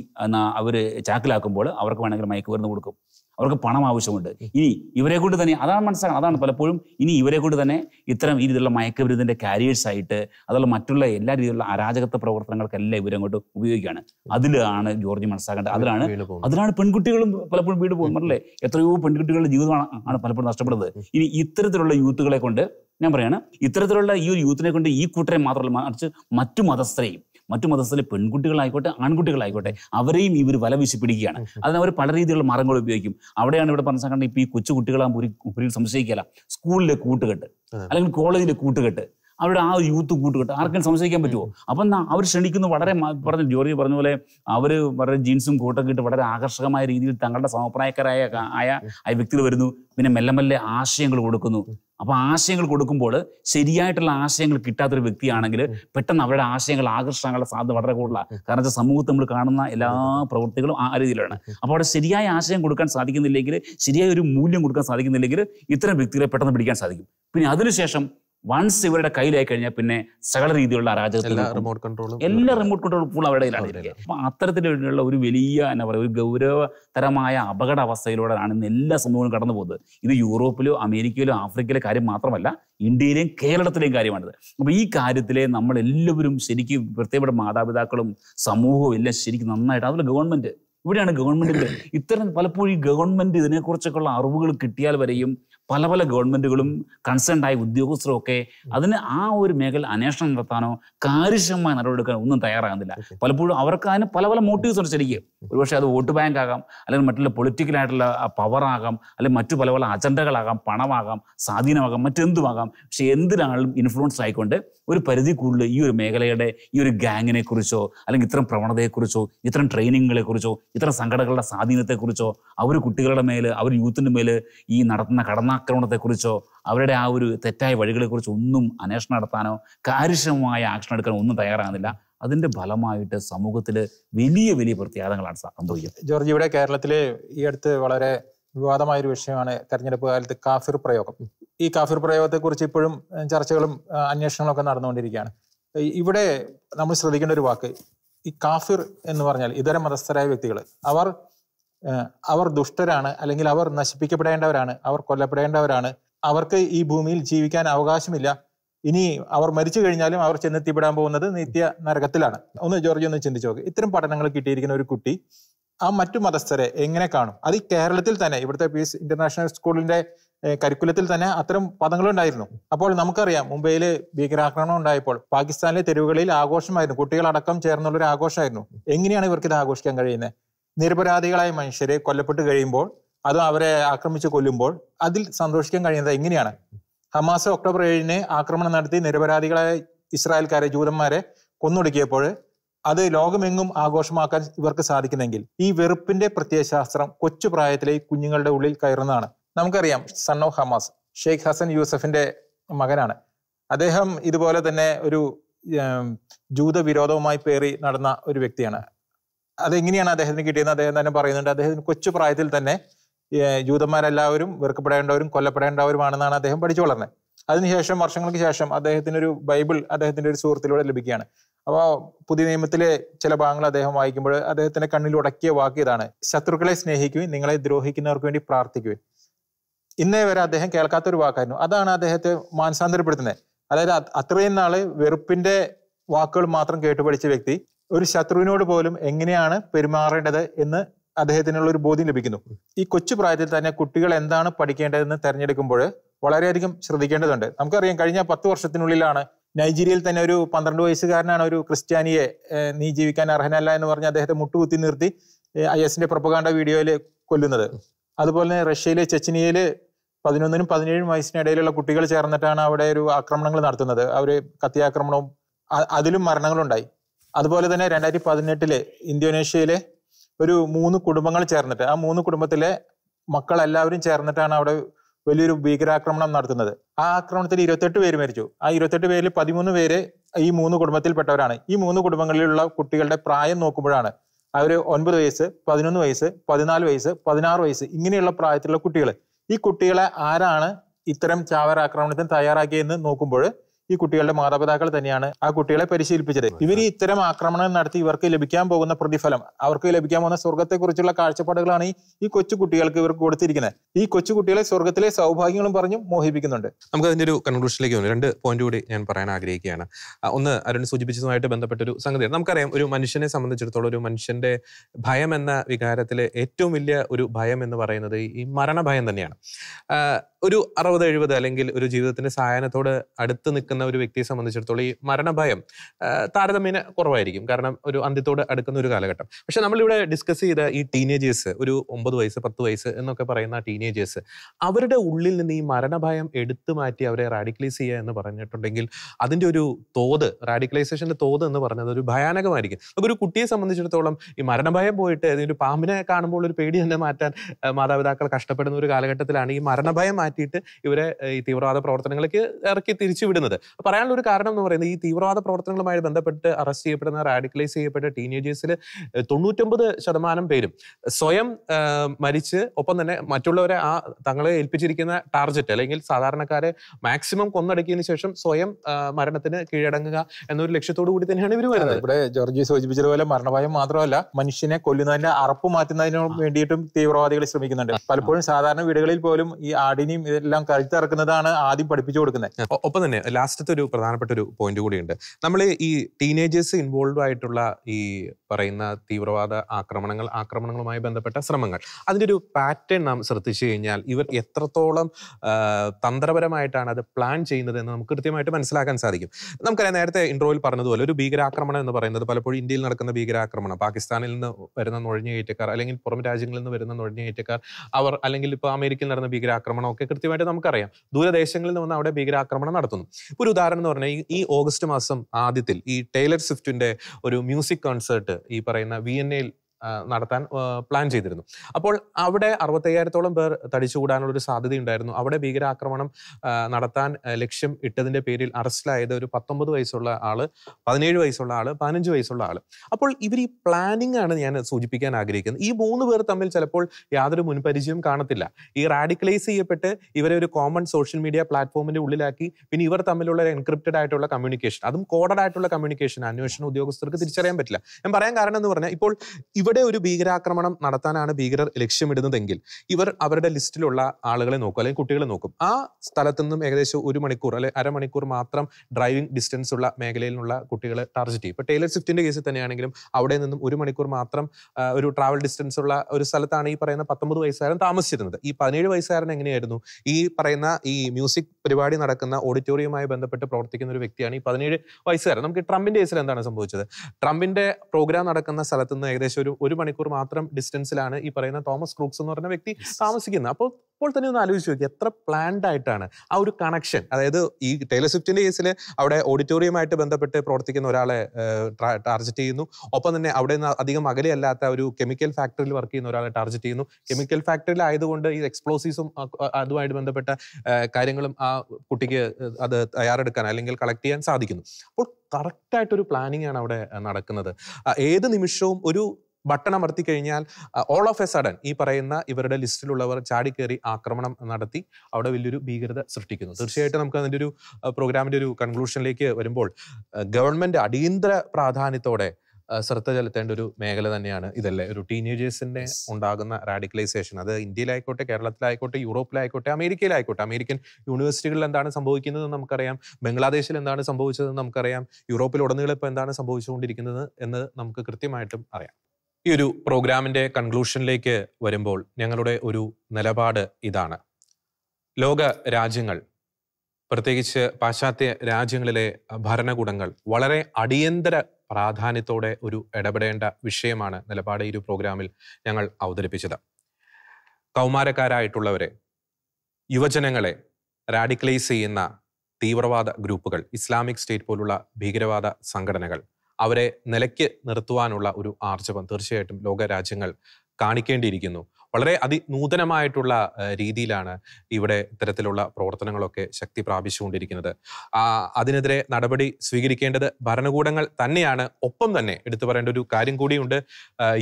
S2: അവർ ചാക്കിലാക്കുമ്പോൾ അവർക്ക് വേണമെങ്കിൽ മയക്കുമരുന്ന് കൊടുക്കും അവർക്ക് പണം ആവശ്യമുണ്ട് ഇനി ഇവരെ കൊണ്ട് തന്നെ അതാണ് മനസ്സിലാക്കണം അതാണ് പലപ്പോഴും ഇനി ഇവരെ കൊണ്ട് തന്നെ ഇത്തരം ഈ രീതിയിലുള്ള കാരിയേഴ്സ് ആയിട്ട് അതുള്ള മറ്റുള്ള എല്ലാ രീതിയിലുള്ള അരാജകത്വ പ്രവർത്തനങ്ങൾക്കെല്ലാം ഇവരെ അങ്ങോട്ട് ഉപയോഗിക്കുകയാണ് അതിലാണ് ജോർജ് മനസ്സിലാക്കേണ്ടത് അതിലാണ് അതിലാണ് പെൺകുട്ടികളും പലപ്പോഴും വീട് പോകുന്നല്ലേ എത്രയോ പെൺകുട്ടികളുടെ ജീവിതമാണ് ആണ് പലപ്പോഴും നഷ്ടപ്പെടുന്നത് ഇനി ഇത്തരത്തിലുള്ള യൂത്തുകളെ കൊണ്ട് ഞാൻ പറയാണ് ഇത്തരത്തിലുള്ള ഈ ഒരു യൂത്തിനെ കൊണ്ട് ഈ കൂട്ടരെ മാത്രമല്ല മറിച്ച് മറ്റു മതസ്ഥരെയും മറ്റു മതസ്ഥലെ പെൺകുട്ടികളായിക്കോട്ടെ ആൺകുട്ടികളായിക്കോട്ടെ അവരെയും ഇവർ വല വീശി പിടിക്കുകയാണ് അതിന് അവർ പല രീതിയിലുള്ള മരങ്ങൾ ഉപയോഗിക്കും അവിടെയാണ് ഇവിടെ പറഞ്ഞ സംഘടന ഇപ്പോൾ ഈ കൊച്ചു കുട്ടികളാകുമ്പോൾ ഒരു ഒരു സ്കൂളിലെ കൂട്ടുകെട്ട് അല്ലെങ്കിൽ കോളേജിലെ കൂട്ടുകെട്ട് അവരുടെ ആ യൂത്ത് കൂട്ടുകെട്ട് ആർക്കും സംശയിക്കാൻ പറ്റുമോ അപ്പൊ അവർ ക്ഷണിക്കുന്നു വളരെ പറഞ്ഞു ജോർജ് പറഞ്ഞ പോലെ അവർ വളരെ ജീൻസും കോട്ടൊക്കെ ഇട്ട് വളരെ ആകർഷകമായ രീതിയിൽ തങ്ങളുടെ സമപ്രായക്കാരായ ആയ വ്യക്തികൾ വരുന്നു പിന്നെ മെല്ലെ മെല്ലെ ആശയങ്ങൾ കൊടുക്കുന്നു അപ്പോൾ ആശയങ്ങൾ കൊടുക്കുമ്പോൾ ശരിയായിട്ടുള്ള ആശയങ്ങൾ കിട്ടാത്തൊരു വ്യക്തിയാണെങ്കിൽ പെട്ടെന്ന് അവരുടെ ആശയങ്ങൾ ആകർഷണങ്ങളുടെ സാധ്യത വളരെ കൂടുതലാണ് കാരണം വെച്ചാൽ സമൂഹത്തിൽ നമ്മൾ കാണുന്ന എല്ലാ പ്രവൃത്തികളും ആ രീതിയിലാണ് അപ്പോൾ അവിടെ ശരിയായ ആശയം കൊടുക്കാൻ സാധിക്കുന്നില്ലെങ്കിൽ ശരിയായ ഒരു മൂല്യം കൊടുക്കാൻ സാധിക്കുന്നില്ലെങ്കിൽ ഇത്തരം വ്യക്തികളെ പെട്ടെന്ന് പിടിക്കാൻ സാധിക്കും പിന്നെ അതിനുശേഷം വൺസ് ഇവരുടെ കയ്യിലായി കഴിഞ്ഞാൽ പിന്നെ സകല രീതിയിലുള്ള അരാജകത്തിൽ റിമോട്ട് എല്ലാ റിമോട്ട് കൺട്രോൾ പൂൾ അവരുടെ കയ്യിലാണ് ഇരിക്കുക അത്തരത്തിലുള്ള ഒരു വലിയ എന്താ പറയുക ഒരു ഗൗരവതരമായ അപകട അവസ്ഥയിലൂടെയാണ് ഇന്ന് എല്ലാ സമൂഹവും കടന്നു പോകുന്നത് ഇത് യൂറോപ്പിലോ അമേരിക്കയിലോ ആഫ്രിക്കയിലെ കാര്യം മാത്രമല്ല ഇന്ത്യയിലെയും കേരളത്തിലെയും കാര്യമാണിത് അപ്പോൾ ഈ കാര്യത്തിലെ നമ്മളെല്ലാവരും ശരിക്കും പ്രത്യേക മാതാപിതാക്കളും സമൂഹവും എല്ലാം ശരിക്കും നന്നായിട്ട് അതുപോലെ ഗവൺമെന്റ് ഇവിടെയാണ് ഗവൺമെന്റിന്റെ ഇത്തരം പലപ്പോഴും ഈ ഗവൺമെന്റ് ഇതിനെക്കുറിച്ചൊക്കെയുള്ള അറിവുകൾ കിട്ടിയാൽ വരെയും പല പല ഗവൺമെൻറ്റുകളും കൺസേൺഡായ ഉദ്യോഗസ്ഥരും ഒക്കെ അതിന് ആ ഒരു മേഖല അന്വേഷണം നടത്താനോ കാര്യക്ഷമമായ നടപടിയെടുക്കാനോ ഒന്നും തയ്യാറാകുന്നില്ല പലപ്പോഴും അവർക്ക് അതിന് പല പല മോട്ടീവ്സ് ഉണ്ട് ഒരുപക്ഷെ അത് വോട്ട് ബാങ്ക് ആകാം അല്ലെങ്കിൽ മറ്റുള്ള പൊളിറ്റിക്കലായിട്ടുള്ള ആകാം അല്ലെങ്കിൽ മറ്റു പല പല അജണ്ടകളാകാം പണമാകാം സ്വാധീനമാകാം മറ്റെന്തുമാകാം പക്ഷെ എന്തിനാളും ഇൻഫ്ലുവൻസ് ആയിക്കൊണ്ട് ഒരു പരിധി കൂടുതൽ ഈ ഒരു മേഖലയുടെ ഈ ഒരു ഗാങ്ങിനെ കുറിച്ചോ അല്ലെങ്കിൽ ഇത്തരം പ്രവണതയെക്കുറിച്ചോ ഇത്തരം ട്രെയിനിങ്ങുകളെ കുറിച്ചോ ഇത്തരം സംഘടനകളുടെ സ്വാധീനത്തെക്കുറിച്ചോ അവർ കുട്ടികളുടെ മേൽ അവർ യൂത്തിൻ്റെ മേൽ ഈ നടത്തുന്ന കടന്ന ആക്രമണത്തെക്കുറിച്ചോ അവരുടെ ആ ഒരു തെറ്റായ വഴികളെക്കുറിച്ച് ഒന്നും അന്വേഷണം നടത്താനോ കാര്യക്ഷമമായ ആക്ഷൻ എടുക്കാനോ ഒന്നും തയ്യാറാകുന്നില്ല അതിന്റെ ഫലമായിട്ട് സമൂഹത്തിൽ വലിയ വലിയ പ്രത്യാഘാതങ്ങളാണ് സംഭവിക്കുന്നത്
S3: ജോർജ് ഇവിടെ കേരളത്തിലെ ഈ അടുത്ത് വളരെ വിവാദമായ ഒരു വിഷയമാണ് തെരഞ്ഞെടുപ്പ് കാലത്ത് കാഫിർ പ്രയോഗം ഈ കാഫിർ പ്രയോഗത്തെക്കുറിച്ച് ഇപ്പോഴും ചർച്ചകളും അന്വേഷണങ്ങളൊക്കെ നടന്നുകൊണ്ടിരിക്കുകയാണ് ഇവിടെ നമ്മൾ ശ്രദ്ധിക്കേണ്ട ഒരു വാക്ക് ഈ കാഫിർ എന്ന് പറഞ്ഞാൽ ഇതര മതസ്ഥരായ വ്യക്തികൾ അവർ അവർ ദുഷ്ടരാണ് അല്ലെങ്കിൽ അവർ നശിപ്പിക്കപ്പെടേണ്ടവരാണ് അവർ കൊല്ലപ്പെടേണ്ടവരാണ് അവർക്ക് ഈ ഭൂമിയിൽ ജീവിക്കാൻ അവകാശമില്ല ഇനി അവർ മരിച്ചു കഴിഞ്ഞാലും അവർ ചെന്നെത്തിപ്പെടാൻ പോകുന്നത് നിത്യ നരകത്തിലാണ് ഒന്ന് ജോർജ് ഒന്ന് ചിന്തിച്ചു നോക്ക് ഇത്തരം പഠനങ്ങൾ കിട്ടിയിരിക്കുന്ന ഒരു കുട്ടി ആ മറ്റു മതസ്ഥരെ എങ്ങനെ കാണും അത് ഈ കേരളത്തിൽ തന്നെ ഇവിടുത്തെ പീസ് ഇന്റർനാഷണൽ സ്കൂളിന്റെ കരിക്കുലത്തിൽ തന്നെ അത്തരം പദങ്ങളുണ്ടായിരുന്നു അപ്പോൾ നമുക്കറിയാം മുംബൈയിൽ ഭീകരാക്രമണം ഉണ്ടായപ്പോൾ പാകിസ്ഥാനിലെ തെരുവുകളിൽ ആഘോഷമായിരുന്നു കുട്ടികളടക്കം ചേർന്നുള്ള ഒരു ആഘോഷമായിരുന്നു എങ്ങനെയാണ് ഇവർക്ക് ഇത് ആഘോഷിക്കാൻ കഴിയുന്നത് നിരപരാധികളായ മനുഷ്യരെ കൊല്ലപ്പെട്ട് കഴിയുമ്പോൾ അതും അവരെ ആക്രമിച്ച് കൊല്ലുമ്പോൾ അതിൽ സന്തോഷിക്കാൻ കഴിയുന്നത് എങ്ങനെയാണ് ഹമാസ് ഒക്ടോബർ ഏഴിന് ആക്രമണം നടത്തി നിരപരാധികളായ ഇസ്രായേൽക്കാരെ ജൂതന്മാരെ കൊന്നൊടുക്കിയപ്പോൾ അത് ലോകമെങ്ങും ആഘോഷമാക്കാൻ ഇവർക്ക് സാധിക്കുന്നെങ്കിൽ ഈ വെറുപ്പിന്റെ പ്രത്യയശാസ്ത്രം കൊച്ചു പ്രായത്തിലെ കുഞ്ഞുങ്ങളുടെ ഉള്ളിൽ കയറുന്നതാണ് നമുക്കറിയാം son of Hamas Sheikh Hassan യൂസഫിന്റെ മകനാണ് അദ്ദേഹം ഇതുപോലെ തന്നെ ഒരു ജൂതവിരോധവുമായി പേറി നടന്ന ഒരു വ്യക്തിയാണ് അതെങ്ങനെയാണ് അദ്ദേഹത്തിന് കിട്ടിയെന്ന് അദ്ദേഹം തന്നെ പറയുന്നുണ്ട് അദ്ദേഹത്തിന് കൊച്ചു പ്രായത്തിൽ തന്നെ ജൂതന്മാരെല്ലാവരും വെറുക്കപ്പെടേണ്ടവരും കൊല്ലപ്പെടേണ്ടവരുമാണെന്നാണ് അദ്ദേഹം പഠിച്ചു വളർന്നത് അതിനുശേഷം വർഷങ്ങൾക്ക് ശേഷം അദ്ദേഹത്തിന് ഒരു ബൈബിൾ അദ്ദേഹത്തിന്റെ ഒരു സുഹൃത്തിലൂടെ ലഭിക്കുകയാണ് അപ്പോൾ പുതിയ നിയമത്തിലെ ചില ഭാഗങ്ങൾ അദ്ദേഹം വായിക്കുമ്പോൾ അദ്ദേഹത്തിന്റെ കണ്ണിൽ ഉടക്കിയ വാക്ക് ഇതാണ് ശത്രുക്കളെ സ്നേഹിക്കുകയും നിങ്ങളെ ദ്രോഹിക്കുന്നവർക്ക് വേണ്ടി പ്രാർത്ഥിക്കുകയും ഇന്നേ വരെ അദ്ദേഹം കേൾക്കാത്ത ഒരു വാക്കായിരുന്നു അതാണ് അദ്ദേഹത്തെ മാനസാന്തരപ്പെടുത്തുന്നത് അതായത് അത്രയും നാള് വെറുപ്പിന്റെ വാക്കുകൾ മാത്രം കേട്ടുപഠിച്ച പഠിച്ച വ്യക്തി ഒരു ശത്രുവിനോട് പോലും എങ്ങനെയാണ് പെരുമാറേണ്ടത് എന്ന് അദ്ദേഹത്തിനുള്ള ഒരു ബോധ്യം ലഭിക്കുന്നു ഈ കൊച്ചു പ്രായത്തിൽ തന്നെ കുട്ടികൾ എന്താണ് പഠിക്കേണ്ടതെന്ന് തെരഞ്ഞെടുക്കുമ്പോൾ വളരെയധികം ശ്രദ്ധിക്കേണ്ടതുണ്ട് നമുക്കറിയാം കഴിഞ്ഞ പത്ത് വർഷത്തിനുള്ളിലാണ് നൈജീരിയയിൽ തന്നെ ഒരു പന്ത്രണ്ട് വയസ്സുകാരനാണ് ഒരു ക്രിസ്ത്യാനിയെ നീ ജീവിക്കാൻ അർഹനല്ല എന്ന് പറഞ്ഞ് അദ്ദേഹത്തെ മുട്ടുകുത്തി നിർത്തി ഐ എസിന്റെ പ്രപ്പകാണ്ട വീഡിയോയിൽ കൊല്ലുന്നത് അതുപോലെ തന്നെ റഷ്യയിലെ ചെച്ചിനിയയിൽ പതിനൊന്നിനും പതിനേഴും വയസ്സിനിടയിലുള്ള കുട്ടികൾ ചേർന്നിട്ടാണ് അവിടെ ഒരു ആക്രമണങ്ങൾ നടത്തുന്നത് അവർ കത്തിയാക്രമണവും അതിലും മരണങ്ങളുണ്ടായി അതുപോലെ തന്നെ രണ്ടായിരത്തി പതിനെട്ടിലെ ഇന്തോനേഷ്യയിലെ ഒരു മൂന്ന് കുടുംബങ്ങൾ ചേർന്നിട്ട് ആ മൂന്ന് കുടുംബത്തിലെ മക്കളെല്ലാവരും ചേർന്നിട്ടാണ് അവിടെ വലിയൊരു ഭീകരാക്രമണം നടത്തുന്നത് ആ ആക്രമണത്തിൽ ഇരുപത്തെട്ട് പേര് മരിച്ചു ആ ഇരുപത്തെട്ട് പേരിൽ പതിമൂന്ന് പേര് ഈ മൂന്ന് കുടുംബത്തിൽപ്പെട്ടവരാണ് ഈ മൂന്ന് കുടുംബങ്ങളിലുള്ള കുട്ടികളുടെ പ്രായം നോക്കുമ്പോഴാണ് അവർ ഒൻപത് വയസ്സ് പതിനൊന്ന് വയസ്സ് പതിനാല് വയസ്സ് പതിനാറ് വയസ്സ് ഇങ്ങനെയുള്ള പ്രായത്തിലുള്ള കുട്ടികൾ ഈ കുട്ടികളെ ആരാണ് ഇത്തരം ചാവരാക്രമണത്തിന് തയ്യാറാക്കിയെന്ന് നോക്കുമ്പോൾ ഈ കുട്ടികളുടെ മാതാപിതാക്കൾ തന്നെയാണ് ആ കുട്ടികളെ പരിശീലിപ്പിച്ചത് ഇവർ ഇത്തരം ആക്രമണം നടത്തി ഇവർക്ക് ലഭിക്കാൻ പോകുന്ന പ്രതിഫലം അവർക്ക് ലഭിക്കാൻ പോകുന്ന സ്വർഗത്തെക്കുറിച്ചുള്ള കാഴ്ചപ്പാടുകളാണ് ഈ കൊച്ചു കുട്ടികൾക്ക് ഇവർക്ക് കൊടുത്തിരിക്കുന്നത് ഈ കൊച്ചു കുട്ടികളെ സ്വർഗത്തിലെ സൗഭാഗ്യങ്ങളും പറഞ്ഞു മോഹിപ്പിക്കുന്നുണ്ട്
S1: നമുക്ക് അതിന്റെ ഒരു കൺക്ലൂഷനിലേക്ക് വന്നു രണ്ട് പോയിന്റ് കൂടി ഞാൻ പറയാൻ ആഗ്രഹിക്കുകയാണ് ഒന്ന് അരുൺ സൂചിപ്പിച്ചതുമായിട്ട് ബന്ധപ്പെട്ട ഒരു സംഗതിയാണ് നമുക്കറിയാം ഒരു മനുഷ്യനെ സംബന്ധിച്ചിടത്തോളം ഒരു മനുഷ്യന്റെ ഭയം എന്ന വികാരത്തിലെ ഏറ്റവും വലിയ ഒരു ഭയം എന്ന് പറയുന്നത് ഈ മരണഭയം തന്നെയാണ് ഒരു അറുപത് എഴുപത് അല്ലെങ്കിൽ ഒരു ജീവിതത്തിന്റെ സായനത്തോട് അടുത്ത് നിൽക്കുന്ന നിൽക്കുന്ന ഒരു വ്യക്തിയെ സംബന്ധിച്ചിടത്തോളം ഈ മരണഭയം താരതമ്യേന കുറവായിരിക്കും കാരണം ഒരു അന്ത്യത്തോട് അടുക്കുന്ന ഒരു കാലഘട്ടം പക്ഷെ നമ്മളിവിടെ ഡിസ്കസ് ചെയ്ത ഈ ടീനേജേഴ്സ് ഒരു ഒമ്പത് വയസ്സ് പത്ത് വയസ്സ് എന്നൊക്കെ പറയുന്ന ടീനേജേഴ്സ് അവരുടെ ഉള്ളിൽ നിന്ന് ഈ മരണഭയം എടുത്തു മാറ്റി അവരെ റാഡിക്കലൈസ് ചെയ്യുക എന്ന് പറഞ്ഞിട്ടുണ്ടെങ്കിൽ അതിൻ്റെ ഒരു തോത് റാഡിക്കലൈസേഷൻ്റെ തോത് എന്ന് പറഞ്ഞത് ഒരു ഭയാനകമായിരിക്കും നമുക്കൊരു കുട്ടിയെ സംബന്ധിച്ചിടത്തോളം ഈ മരണഭയം പോയിട്ട് ഒരു പാമ്പിനെ കാണുമ്പോൾ ഒരു പേടി തന്നെ മാറ്റാൻ മാതാപിതാക്കൾ കഷ്ടപ്പെടുന്ന ഒരു കാലഘട്ടത്തിലാണ് ഈ മരണഭയം മാറ്റിയിട്ട് ഇവരെ ഈ തീവ്രവാദ പ്രവർത്തനങ്ങളിലേക്ക് ഇറക്കി തിരിച്ചുവിടുന്നത് പറയാനുള്ള ഒരു കാരണം എന്ന് പറയുന്നത് ഈ തീവ്രവാദ പ്രവർത്തനങ്ങളുമായി ബന്ധപ്പെട്ട് അറസ്റ്റ് ചെയ്യപ്പെടുന്ന റാഡിക്കലൈസ് ചെയ്യപ്പെട്ട ടീനേജേഴ്സിൽ തൊണ്ണൂറ്റൊമ്പത് ശതമാനം പേരും സ്വയം മരിച്ച് ഒപ്പം തന്നെ മറ്റുള്ളവരെ ആ തങ്ങളെ ഏൽപ്പിച്ചിരിക്കുന്ന ടാർജറ്റ് അല്ലെങ്കിൽ സാധാരണക്കാരെ മാക്സിമം കൊന്നടക്കിയതിനു ശേഷം സ്വയം മരണത്തിന്
S3: കീഴടങ്ങുക എന്നൊരു ലക്ഷ്യത്തോടു കൂടി തന്നെയാണ് ഇവർ വരുന്നത് ഇവിടെ ജോർജി സൂചിപ്പിച്ചതുപോലെ മരണഭയം മാത്രമല്ല മനുഷ്യനെ കൊല്ലുന്നതിന്റെ അറപ്പ് മാറ്റുന്നതിനും വേണ്ടിയിട്ടും തീവ്രവാദികൾ ശ്രമിക്കുന്നുണ്ട് പലപ്പോഴും സാധാരണ വീടുകളിൽ പോലും ഈ ആടിനെയും ഇതെല്ലാം കഴുത്തിറക്കുന്നതാണ് ആദ്യം പഠിപ്പിച്ചു കൊടുക്കുന്നത്
S1: ഒപ്പം തന്നെ ലാസ്റ്റ് ലാസ്റ്റത്തെ ഒരു പ്രധാനപ്പെട്ട ഒരു പോയിന്റ് കൂടിയുണ്ട് നമ്മൾ ഈ ടീനേജേഴ്സ് ഇൻവോൾവ് ആയിട്ടുള്ള ഈ പറയുന്ന തീവ്രവാദ ആക്രമണങ്ങൾ ആക്രമണങ്ങളുമായി ബന്ധപ്പെട്ട ശ്രമങ്ങൾ അതിൻ്റെ ഒരു പാറ്റേൺ നാം ശ്രദ്ധിച്ചു കഴിഞ്ഞാൽ ഇവർ എത്രത്തോളം തന്ത്രപരമായിട്ടാണ് അത് പ്ലാൻ ചെയ്യുന്നത് എന്ന് നമുക്ക് കൃത്യമായിട്ട് മനസ്സിലാക്കാൻ സാധിക്കും നമുക്കറിയാം നേരത്തെ ഇൻട്രോയിൽ പറഞ്ഞതുപോലെ ഒരു ഭീകരാക്രമണം എന്ന് പറയുന്നത് പലപ്പോഴും ഇന്ത്യയിൽ നടക്കുന്ന ഭീകരാക്രമണം പാകിസ്ഥാനിൽ നിന്ന് വരുന്ന നുഴഞ്ഞുകയറ്റക്കാർ അല്ലെങ്കിൽ പുറം രാജ്യങ്ങളിൽ നിന്ന് വരുന്ന നുഴഞ്ഞുകയറ്റക്കാർ അവർ അല്ലെങ്കിൽ ഇപ്പോൾ അമേരിക്കയിൽ നടന്ന ഭീകരാക്രമണം ഒക്കെ കൃത്യമായിട്ട് നമുക്കറിയാം ദൂരദേശങ്ങളിൽ നിന്ന് വന്ന് അവിടെ ഭീകരാക്രമണം നടത്തുന്നു ഒരു ഉദാഹരണം എന്ന് പറഞ്ഞാൽ ഈ ഓഗസ്റ്റ് മാസം ആദ്യത്തിൽ ഈ ടൈലർ സ്വിഫ്റ്റിന്റെ ഒരു മ്യൂസിക് കോൺസേർട്ട് ഈ പറയുന്ന വി എൻ എയിൽ നടത്താൻ പ്ലാൻ ചെയ്തിരുന്നു അപ്പോൾ അവിടെ അറുപത്തയ്യായിരത്തോളം പേർ തടിച്ചുകൂടാനുള്ള ഒരു സാധ്യതയുണ്ടായിരുന്നു അവിടെ ഭീകരാക്രമണം നടത്താൻ ലക്ഷ്യം ഇട്ടതിന്റെ പേരിൽ അറസ്റ്റിലായത് ഒരു പത്തൊമ്പത് വയസ്സുള്ള ആള് പതിനേഴ് വയസ്സുള്ള ആള് പതിനഞ്ച് വയസ്സുള്ള ആള് അപ്പോൾ ഇവർ ഈ പ്ലാനിങ് ആണ് ഞാൻ സൂചിപ്പിക്കാൻ ആഗ്രഹിക്കുന്നത് ഈ മൂന്ന് പേർ തമ്മിൽ ചിലപ്പോൾ യാതൊരു മുൻപരിചയം കാണത്തില്ല ഈ റാഡിക്കലൈസ് ചെയ്യപ്പെട്ട് ഇവരെ ഒരു കോമൺ സോഷ്യൽ മീഡിയ പ്ലാറ്റ്ഫോമിന്റെ ഉള്ളിലാക്കി പിന്നെ ഇവർ തമ്മിലുള്ള എൻക്രിപ്റ്റഡ് ആയിട്ടുള്ള കമ്മ്യൂണിക്കേഷൻ അതും കോഡഡ് ആയിട്ടുള്ള കമ്മ്യൂണിക്കേഷൻ അന്വേഷണ ഉദ്യോഗസ്ഥർക്ക് തിരിച്ചറിയാൻ പറ്റില്ല ഞാൻ പറയാൻ കാരണം എന്ന് പറഞ്ഞാൽ ഇപ്പോൾ ഇവിടെ ഒരു ഭീകരാക്രമണം നടത്താനാണ് ഭീകരർ ലക്ഷ്യമിടുന്നതെങ്കിൽ ഇവർ അവരുടെ ലിസ്റ്റിലുള്ള ആളുകളെ നോക്കും അല്ലെങ്കിൽ കുട്ടികളെ നോക്കും ആ സ്ഥലത്തു നിന്നും ഏകദേശം ഒരു മണിക്കൂർ അല്ലെ അരമണിക്കൂർ മാത്രം ഡ്രൈവിംഗ് ഡിസ്റ്റൻസ് ഉള്ള നിന്നുള്ള കുട്ടികളെ ടാർഗറ്റ് ചെയ്യും ഇപ്പൊ ടൈലർ സ്വിഫ്റ്റിന്റെ കേസിൽ തന്നെയാണെങ്കിലും അവിടെ നിന്നും ഒരു മണിക്കൂർ മാത്രം ഒരു ട്രാവൽ ഡിസ്റ്റൻസ് ഉള്ള ഒരു സ്ഥലത്താണ് ഈ പറയുന്ന പത്തൊമ്പത് വയസ്സുകാരൻ താമസിച്ചിരുന്നത് ഈ പതിനേഴ് വയസ്സുകാരൻ എങ്ങനെയായിരുന്നു ഈ പറയുന്ന ഈ മ്യൂസിക് പരിപാടി നടക്കുന്ന ഓഡിറ്റോറിയവുമായി ബന്ധപ്പെട്ട് പ്രവർത്തിക്കുന്ന ഒരു വ്യക്തിയാണ് ഈ പതിനേഴ് വയസ്സുകാരൻ നമുക്ക് ട്രംപിന്റെ കേസിൽ എന്താണ് സംഭവിച്ചത് ട്രംപിന്റെ പ്രോഗ്രാം നടക്കുന്ന സ്ഥലത്ത് നിന്ന് ഏകദേശം ഒരു ഒരു മണിക്കൂർ മാത്രം ഡിസ്റ്റൻസിലാണ് ഈ പറയുന്ന തോമസ് ക്രൂക്സ് എന്ന് പറയുന്ന വ്യക്തി താമസിക്കുന്നത് അപ്പോൾ ഇപ്പോൾ തന്നെ ഒന്ന് ആലോചിച്ച് നോക്കി എത്ര പ്ലാൻഡ് ആയിട്ടാണ് ആ ഒരു കണക്ഷൻ അതായത് ഈ ടൈലർ സ്വിഫ്റ്റിന്റെ കേസിൽ അവിടെ ഓഡിറ്റോറിയമായിട്ട് ബന്ധപ്പെട്ട് പ്രവർത്തിക്കുന്ന ഒരാളെ ടാർഗറ്റ് ചെയ്യുന്നു ഒപ്പം തന്നെ അവിടെ നിന്ന് അധികം അകലെയല്ലാത്ത ഒരു കെമിക്കൽ ഫാക്ടറിയിൽ വർക്ക് ചെയ്യുന്ന ഒരാളെ ടാർഗറ്റ് ചെയ്യുന്നു കെമിക്കൽ ഫാക്ടറിയിൽ ആയതുകൊണ്ട് ഈ എക്സ്പ്ലോസീവ്സും അതുമായിട്ട് ബന്ധപ്പെട്ട കാര്യങ്ങളും ആ കുട്ടിക്ക് അത് തയ്യാറെടുക്കാൻ അല്ലെങ്കിൽ കളക്ട് ചെയ്യാൻ സാധിക്കുന്നു അപ്പോൾ ആയിട്ടൊരു പ്ലാനിങ് ആണ് അവിടെ നടക്കുന്നത് ഏത് നിമിഷവും ഒരു ബട്ടൺ അമർത്തി കഴിഞ്ഞാൽ ഓൾ ഓഫ് എ സഡൻ ഈ പറയുന്ന ഇവരുടെ ലിസ്റ്റിലുള്ളവർ ചാടിക്കേറി ആക്രമണം നടത്തി അവിടെ വലിയൊരു ഭീകരത സൃഷ്ടിക്കുന്നു തീർച്ചയായിട്ടും നമുക്ക് അതിൻ്റെ ഒരു പ്രോഗ്രാമിൻ്റെ ഒരു കൺക്ലൂഷനിലേക്ക് വരുമ്പോൾ ഗവൺമെൻറ് അടിയന്തര പ്രാധാന്യത്തോടെ ശ്രദ്ധ ചെലുത്തേണ്ട ഒരു മേഖല തന്നെയാണ് ഇതല്ലേ ഒരു ടീനേജേഴ്സിന്റെ ഉണ്ടാകുന്ന റാഡിക്കലൈസേഷൻ അത് ഇന്ത്യയിലായിക്കോട്ടെ കേരളത്തിലായിക്കോട്ടെ യൂറോപ്പിലായിക്കോട്ടെ അമേരിക്കയിലായിക്കോട്ടെ അമേരിക്കൻ യൂണിവേഴ്സിറ്റികളിൽ എന്താണ് സംഭവിക്കുന്നത് നമുക്കറിയാം ബംഗ്ലാദേശിൽ എന്താണ് സംഭവിച്ചതെന്ന് നമുക്കറിയാം യൂറോപ്പിൽ ഉടനീളം ഇപ്പോൾ എന്താണ് സംഭവിച്ചുകൊണ്ടിരിക്കുന്നത് എന്ന് നമുക്ക് കൃത്യമായിട്ടും അറിയാം ഈ ഒരു പ്രോഗ്രാമിൻ്റെ കൺക്ലൂഷനിലേക്ക് വരുമ്പോൾ ഞങ്ങളുടെ ഒരു നിലപാട് ഇതാണ് ലോക രാജ്യങ്ങൾ പ്രത്യേകിച്ച് പാശ്ചാത്യ രാജ്യങ്ങളിലെ ഭരണകൂടങ്ങൾ വളരെ അടിയന്തര പ്രാധാന്യത്തോടെ ഒരു ഇടപെടേണ്ട വിഷയമാണ് നിലപാട് ഈ ഒരു പ്രോഗ്രാമിൽ ഞങ്ങൾ അവതരിപ്പിച്ചത് കൗമാരക്കാരായിട്ടുള്ളവരെ യുവജനങ്ങളെ റാഡിക്കലൈസ് ചെയ്യുന്ന തീവ്രവാദ ഗ്രൂപ്പുകൾ ഇസ്ലാമിക് സ്റ്റേറ്റ് പോലുള്ള ഭീകരവാദ സംഘടനകൾ അവരെ നിലയ്ക്ക് നിർത്തുവാനുള്ള ഒരു ആർജവം തീർച്ചയായിട്ടും ലോകരാജ്യങ്ങൾ കാണിക്കേണ്ടിയിരിക്കുന്നു വളരെ അതിനൂതനമായിട്ടുള്ള രീതിയിലാണ് ഇവിടെ ഇത്തരത്തിലുള്ള പ്രവർത്തനങ്ങളൊക്കെ ശക്തി പ്രാപിച്ചുകൊണ്ടിരിക്കുന്നത് അതിനെതിരെ നടപടി സ്വീകരിക്കേണ്ടത് ഭരണകൂടങ്ങൾ തന്നെയാണ് ഒപ്പം തന്നെ എടുത്തു പറയേണ്ട ഒരു കാര്യം കൂടിയുണ്ട്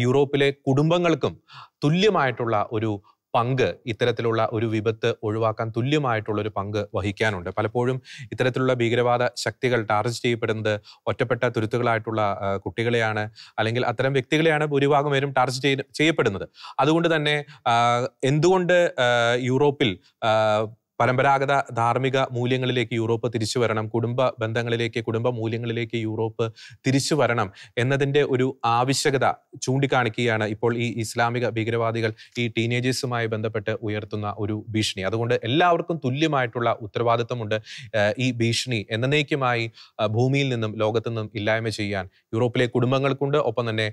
S1: യൂറോപ്പിലെ കുടുംബങ്ങൾക്കും തുല്യമായിട്ടുള്ള ഒരു പങ്ക് ഇത്തരത്തിലുള്ള ഒരു വിപത്ത് ഒഴിവാക്കാൻ തുല്യമായിട്ടുള്ള ഒരു പങ്ക് വഹിക്കാനുണ്ട് പലപ്പോഴും ഇത്തരത്തിലുള്ള ഭീകരവാദ ശക്തികൾ ടാർജ് ചെയ്യപ്പെടുന്നത് ഒറ്റപ്പെട്ട തുരുത്തുകളായിട്ടുള്ള കുട്ടികളെയാണ് അല്ലെങ്കിൽ അത്തരം വ്യക്തികളെയാണ് ഭൂരിഭാഗം പേരും ടാർജ് ചെയ്യപ്പെടുന്നത് അതുകൊണ്ട് തന്നെ എന്തുകൊണ്ട് യൂറോപ്പിൽ പരമ്പരാഗത ധാർമ്മിക മൂല്യങ്ങളിലേക്ക് യൂറോപ്പ് തിരിച്ചു വരണം കുടുംബ ബന്ധങ്ങളിലേക്ക് കുടുംബ മൂല്യങ്ങളിലേക്ക് യൂറോപ്പ് തിരിച്ചു വരണം എന്നതിൻ്റെ ഒരു ആവശ്യകത ചൂണ്ടിക്കാണിക്കുകയാണ് ഇപ്പോൾ ഈ ഇസ്ലാമിക ഭീകരവാദികൾ ഈ ടീനേജേഴ്സുമായി ബന്ധപ്പെട്ട് ഉയർത്തുന്ന ഒരു ഭീഷണി അതുകൊണ്ട് എല്ലാവർക്കും തുല്യമായിട്ടുള്ള ഉത്തരവാദിത്വമുണ്ട് ഈ ഭീഷണി എന്നേക്കുമായി ഭൂമിയിൽ നിന്നും ലോകത്തു നിന്നും ഇല്ലായ്മ ചെയ്യാൻ യൂറോപ്പിലെ കുടുംബങ്ങൾക്കുണ്ട് ഒപ്പം തന്നെ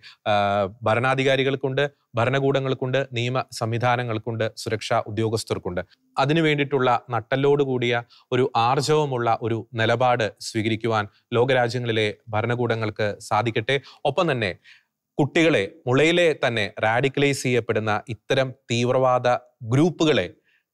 S1: ഭരണാധികാരികൾക്കുണ്ട് ഭരണകൂടങ്ങൾക്കുണ്ട് നിയമ സംവിധാനങ്ങൾക്കുണ്ട് സുരക്ഷാ ഉദ്യോഗസ്ഥർക്കുണ്ട് അതിനു വേണ്ടിയിട്ടുള്ള നട്ടല്ലോടുകൂടിയ ഒരു ആർജവമുള്ള ഒരു നിലപാട് സ്വീകരിക്കുവാൻ ലോകരാജ്യങ്ങളിലെ ഭരണകൂടങ്ങൾക്ക് സാധിക്കട്ടെ ഒപ്പം തന്നെ കുട്ടികളെ മുളയിലെ തന്നെ റാഡിക്കലൈസ് ചെയ്യപ്പെടുന്ന ഇത്തരം തീവ്രവാദ ഗ്രൂപ്പുകളെ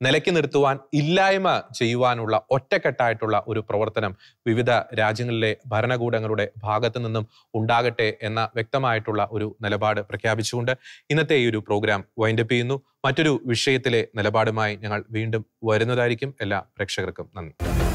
S1: നിലയ്ക്ക് നിർത്തുവാൻ ഇല്ലായ്മ ചെയ്യുവാനുള്ള ഒറ്റക്കെട്ടായിട്ടുള്ള ഒരു പ്രവർത്തനം വിവിധ രാജ്യങ്ങളിലെ ഭരണകൂടങ്ങളുടെ ഭാഗത്തു നിന്നും ഉണ്ടാകട്ടെ എന്ന വ്യക്തമായിട്ടുള്ള ഒരു നിലപാട് പ്രഖ്യാപിച്ചുകൊണ്ട് ഇന്നത്തെ ഈ ഒരു പ്രോഗ്രാം വൈൻഡപ്പ് ചെയ്യുന്നു മറ്റൊരു വിഷയത്തിലെ നിലപാടുമായി ഞങ്ങൾ വീണ്ടും വരുന്നതായിരിക്കും എല്ലാ പ്രേക്ഷകർക്കും നന്ദി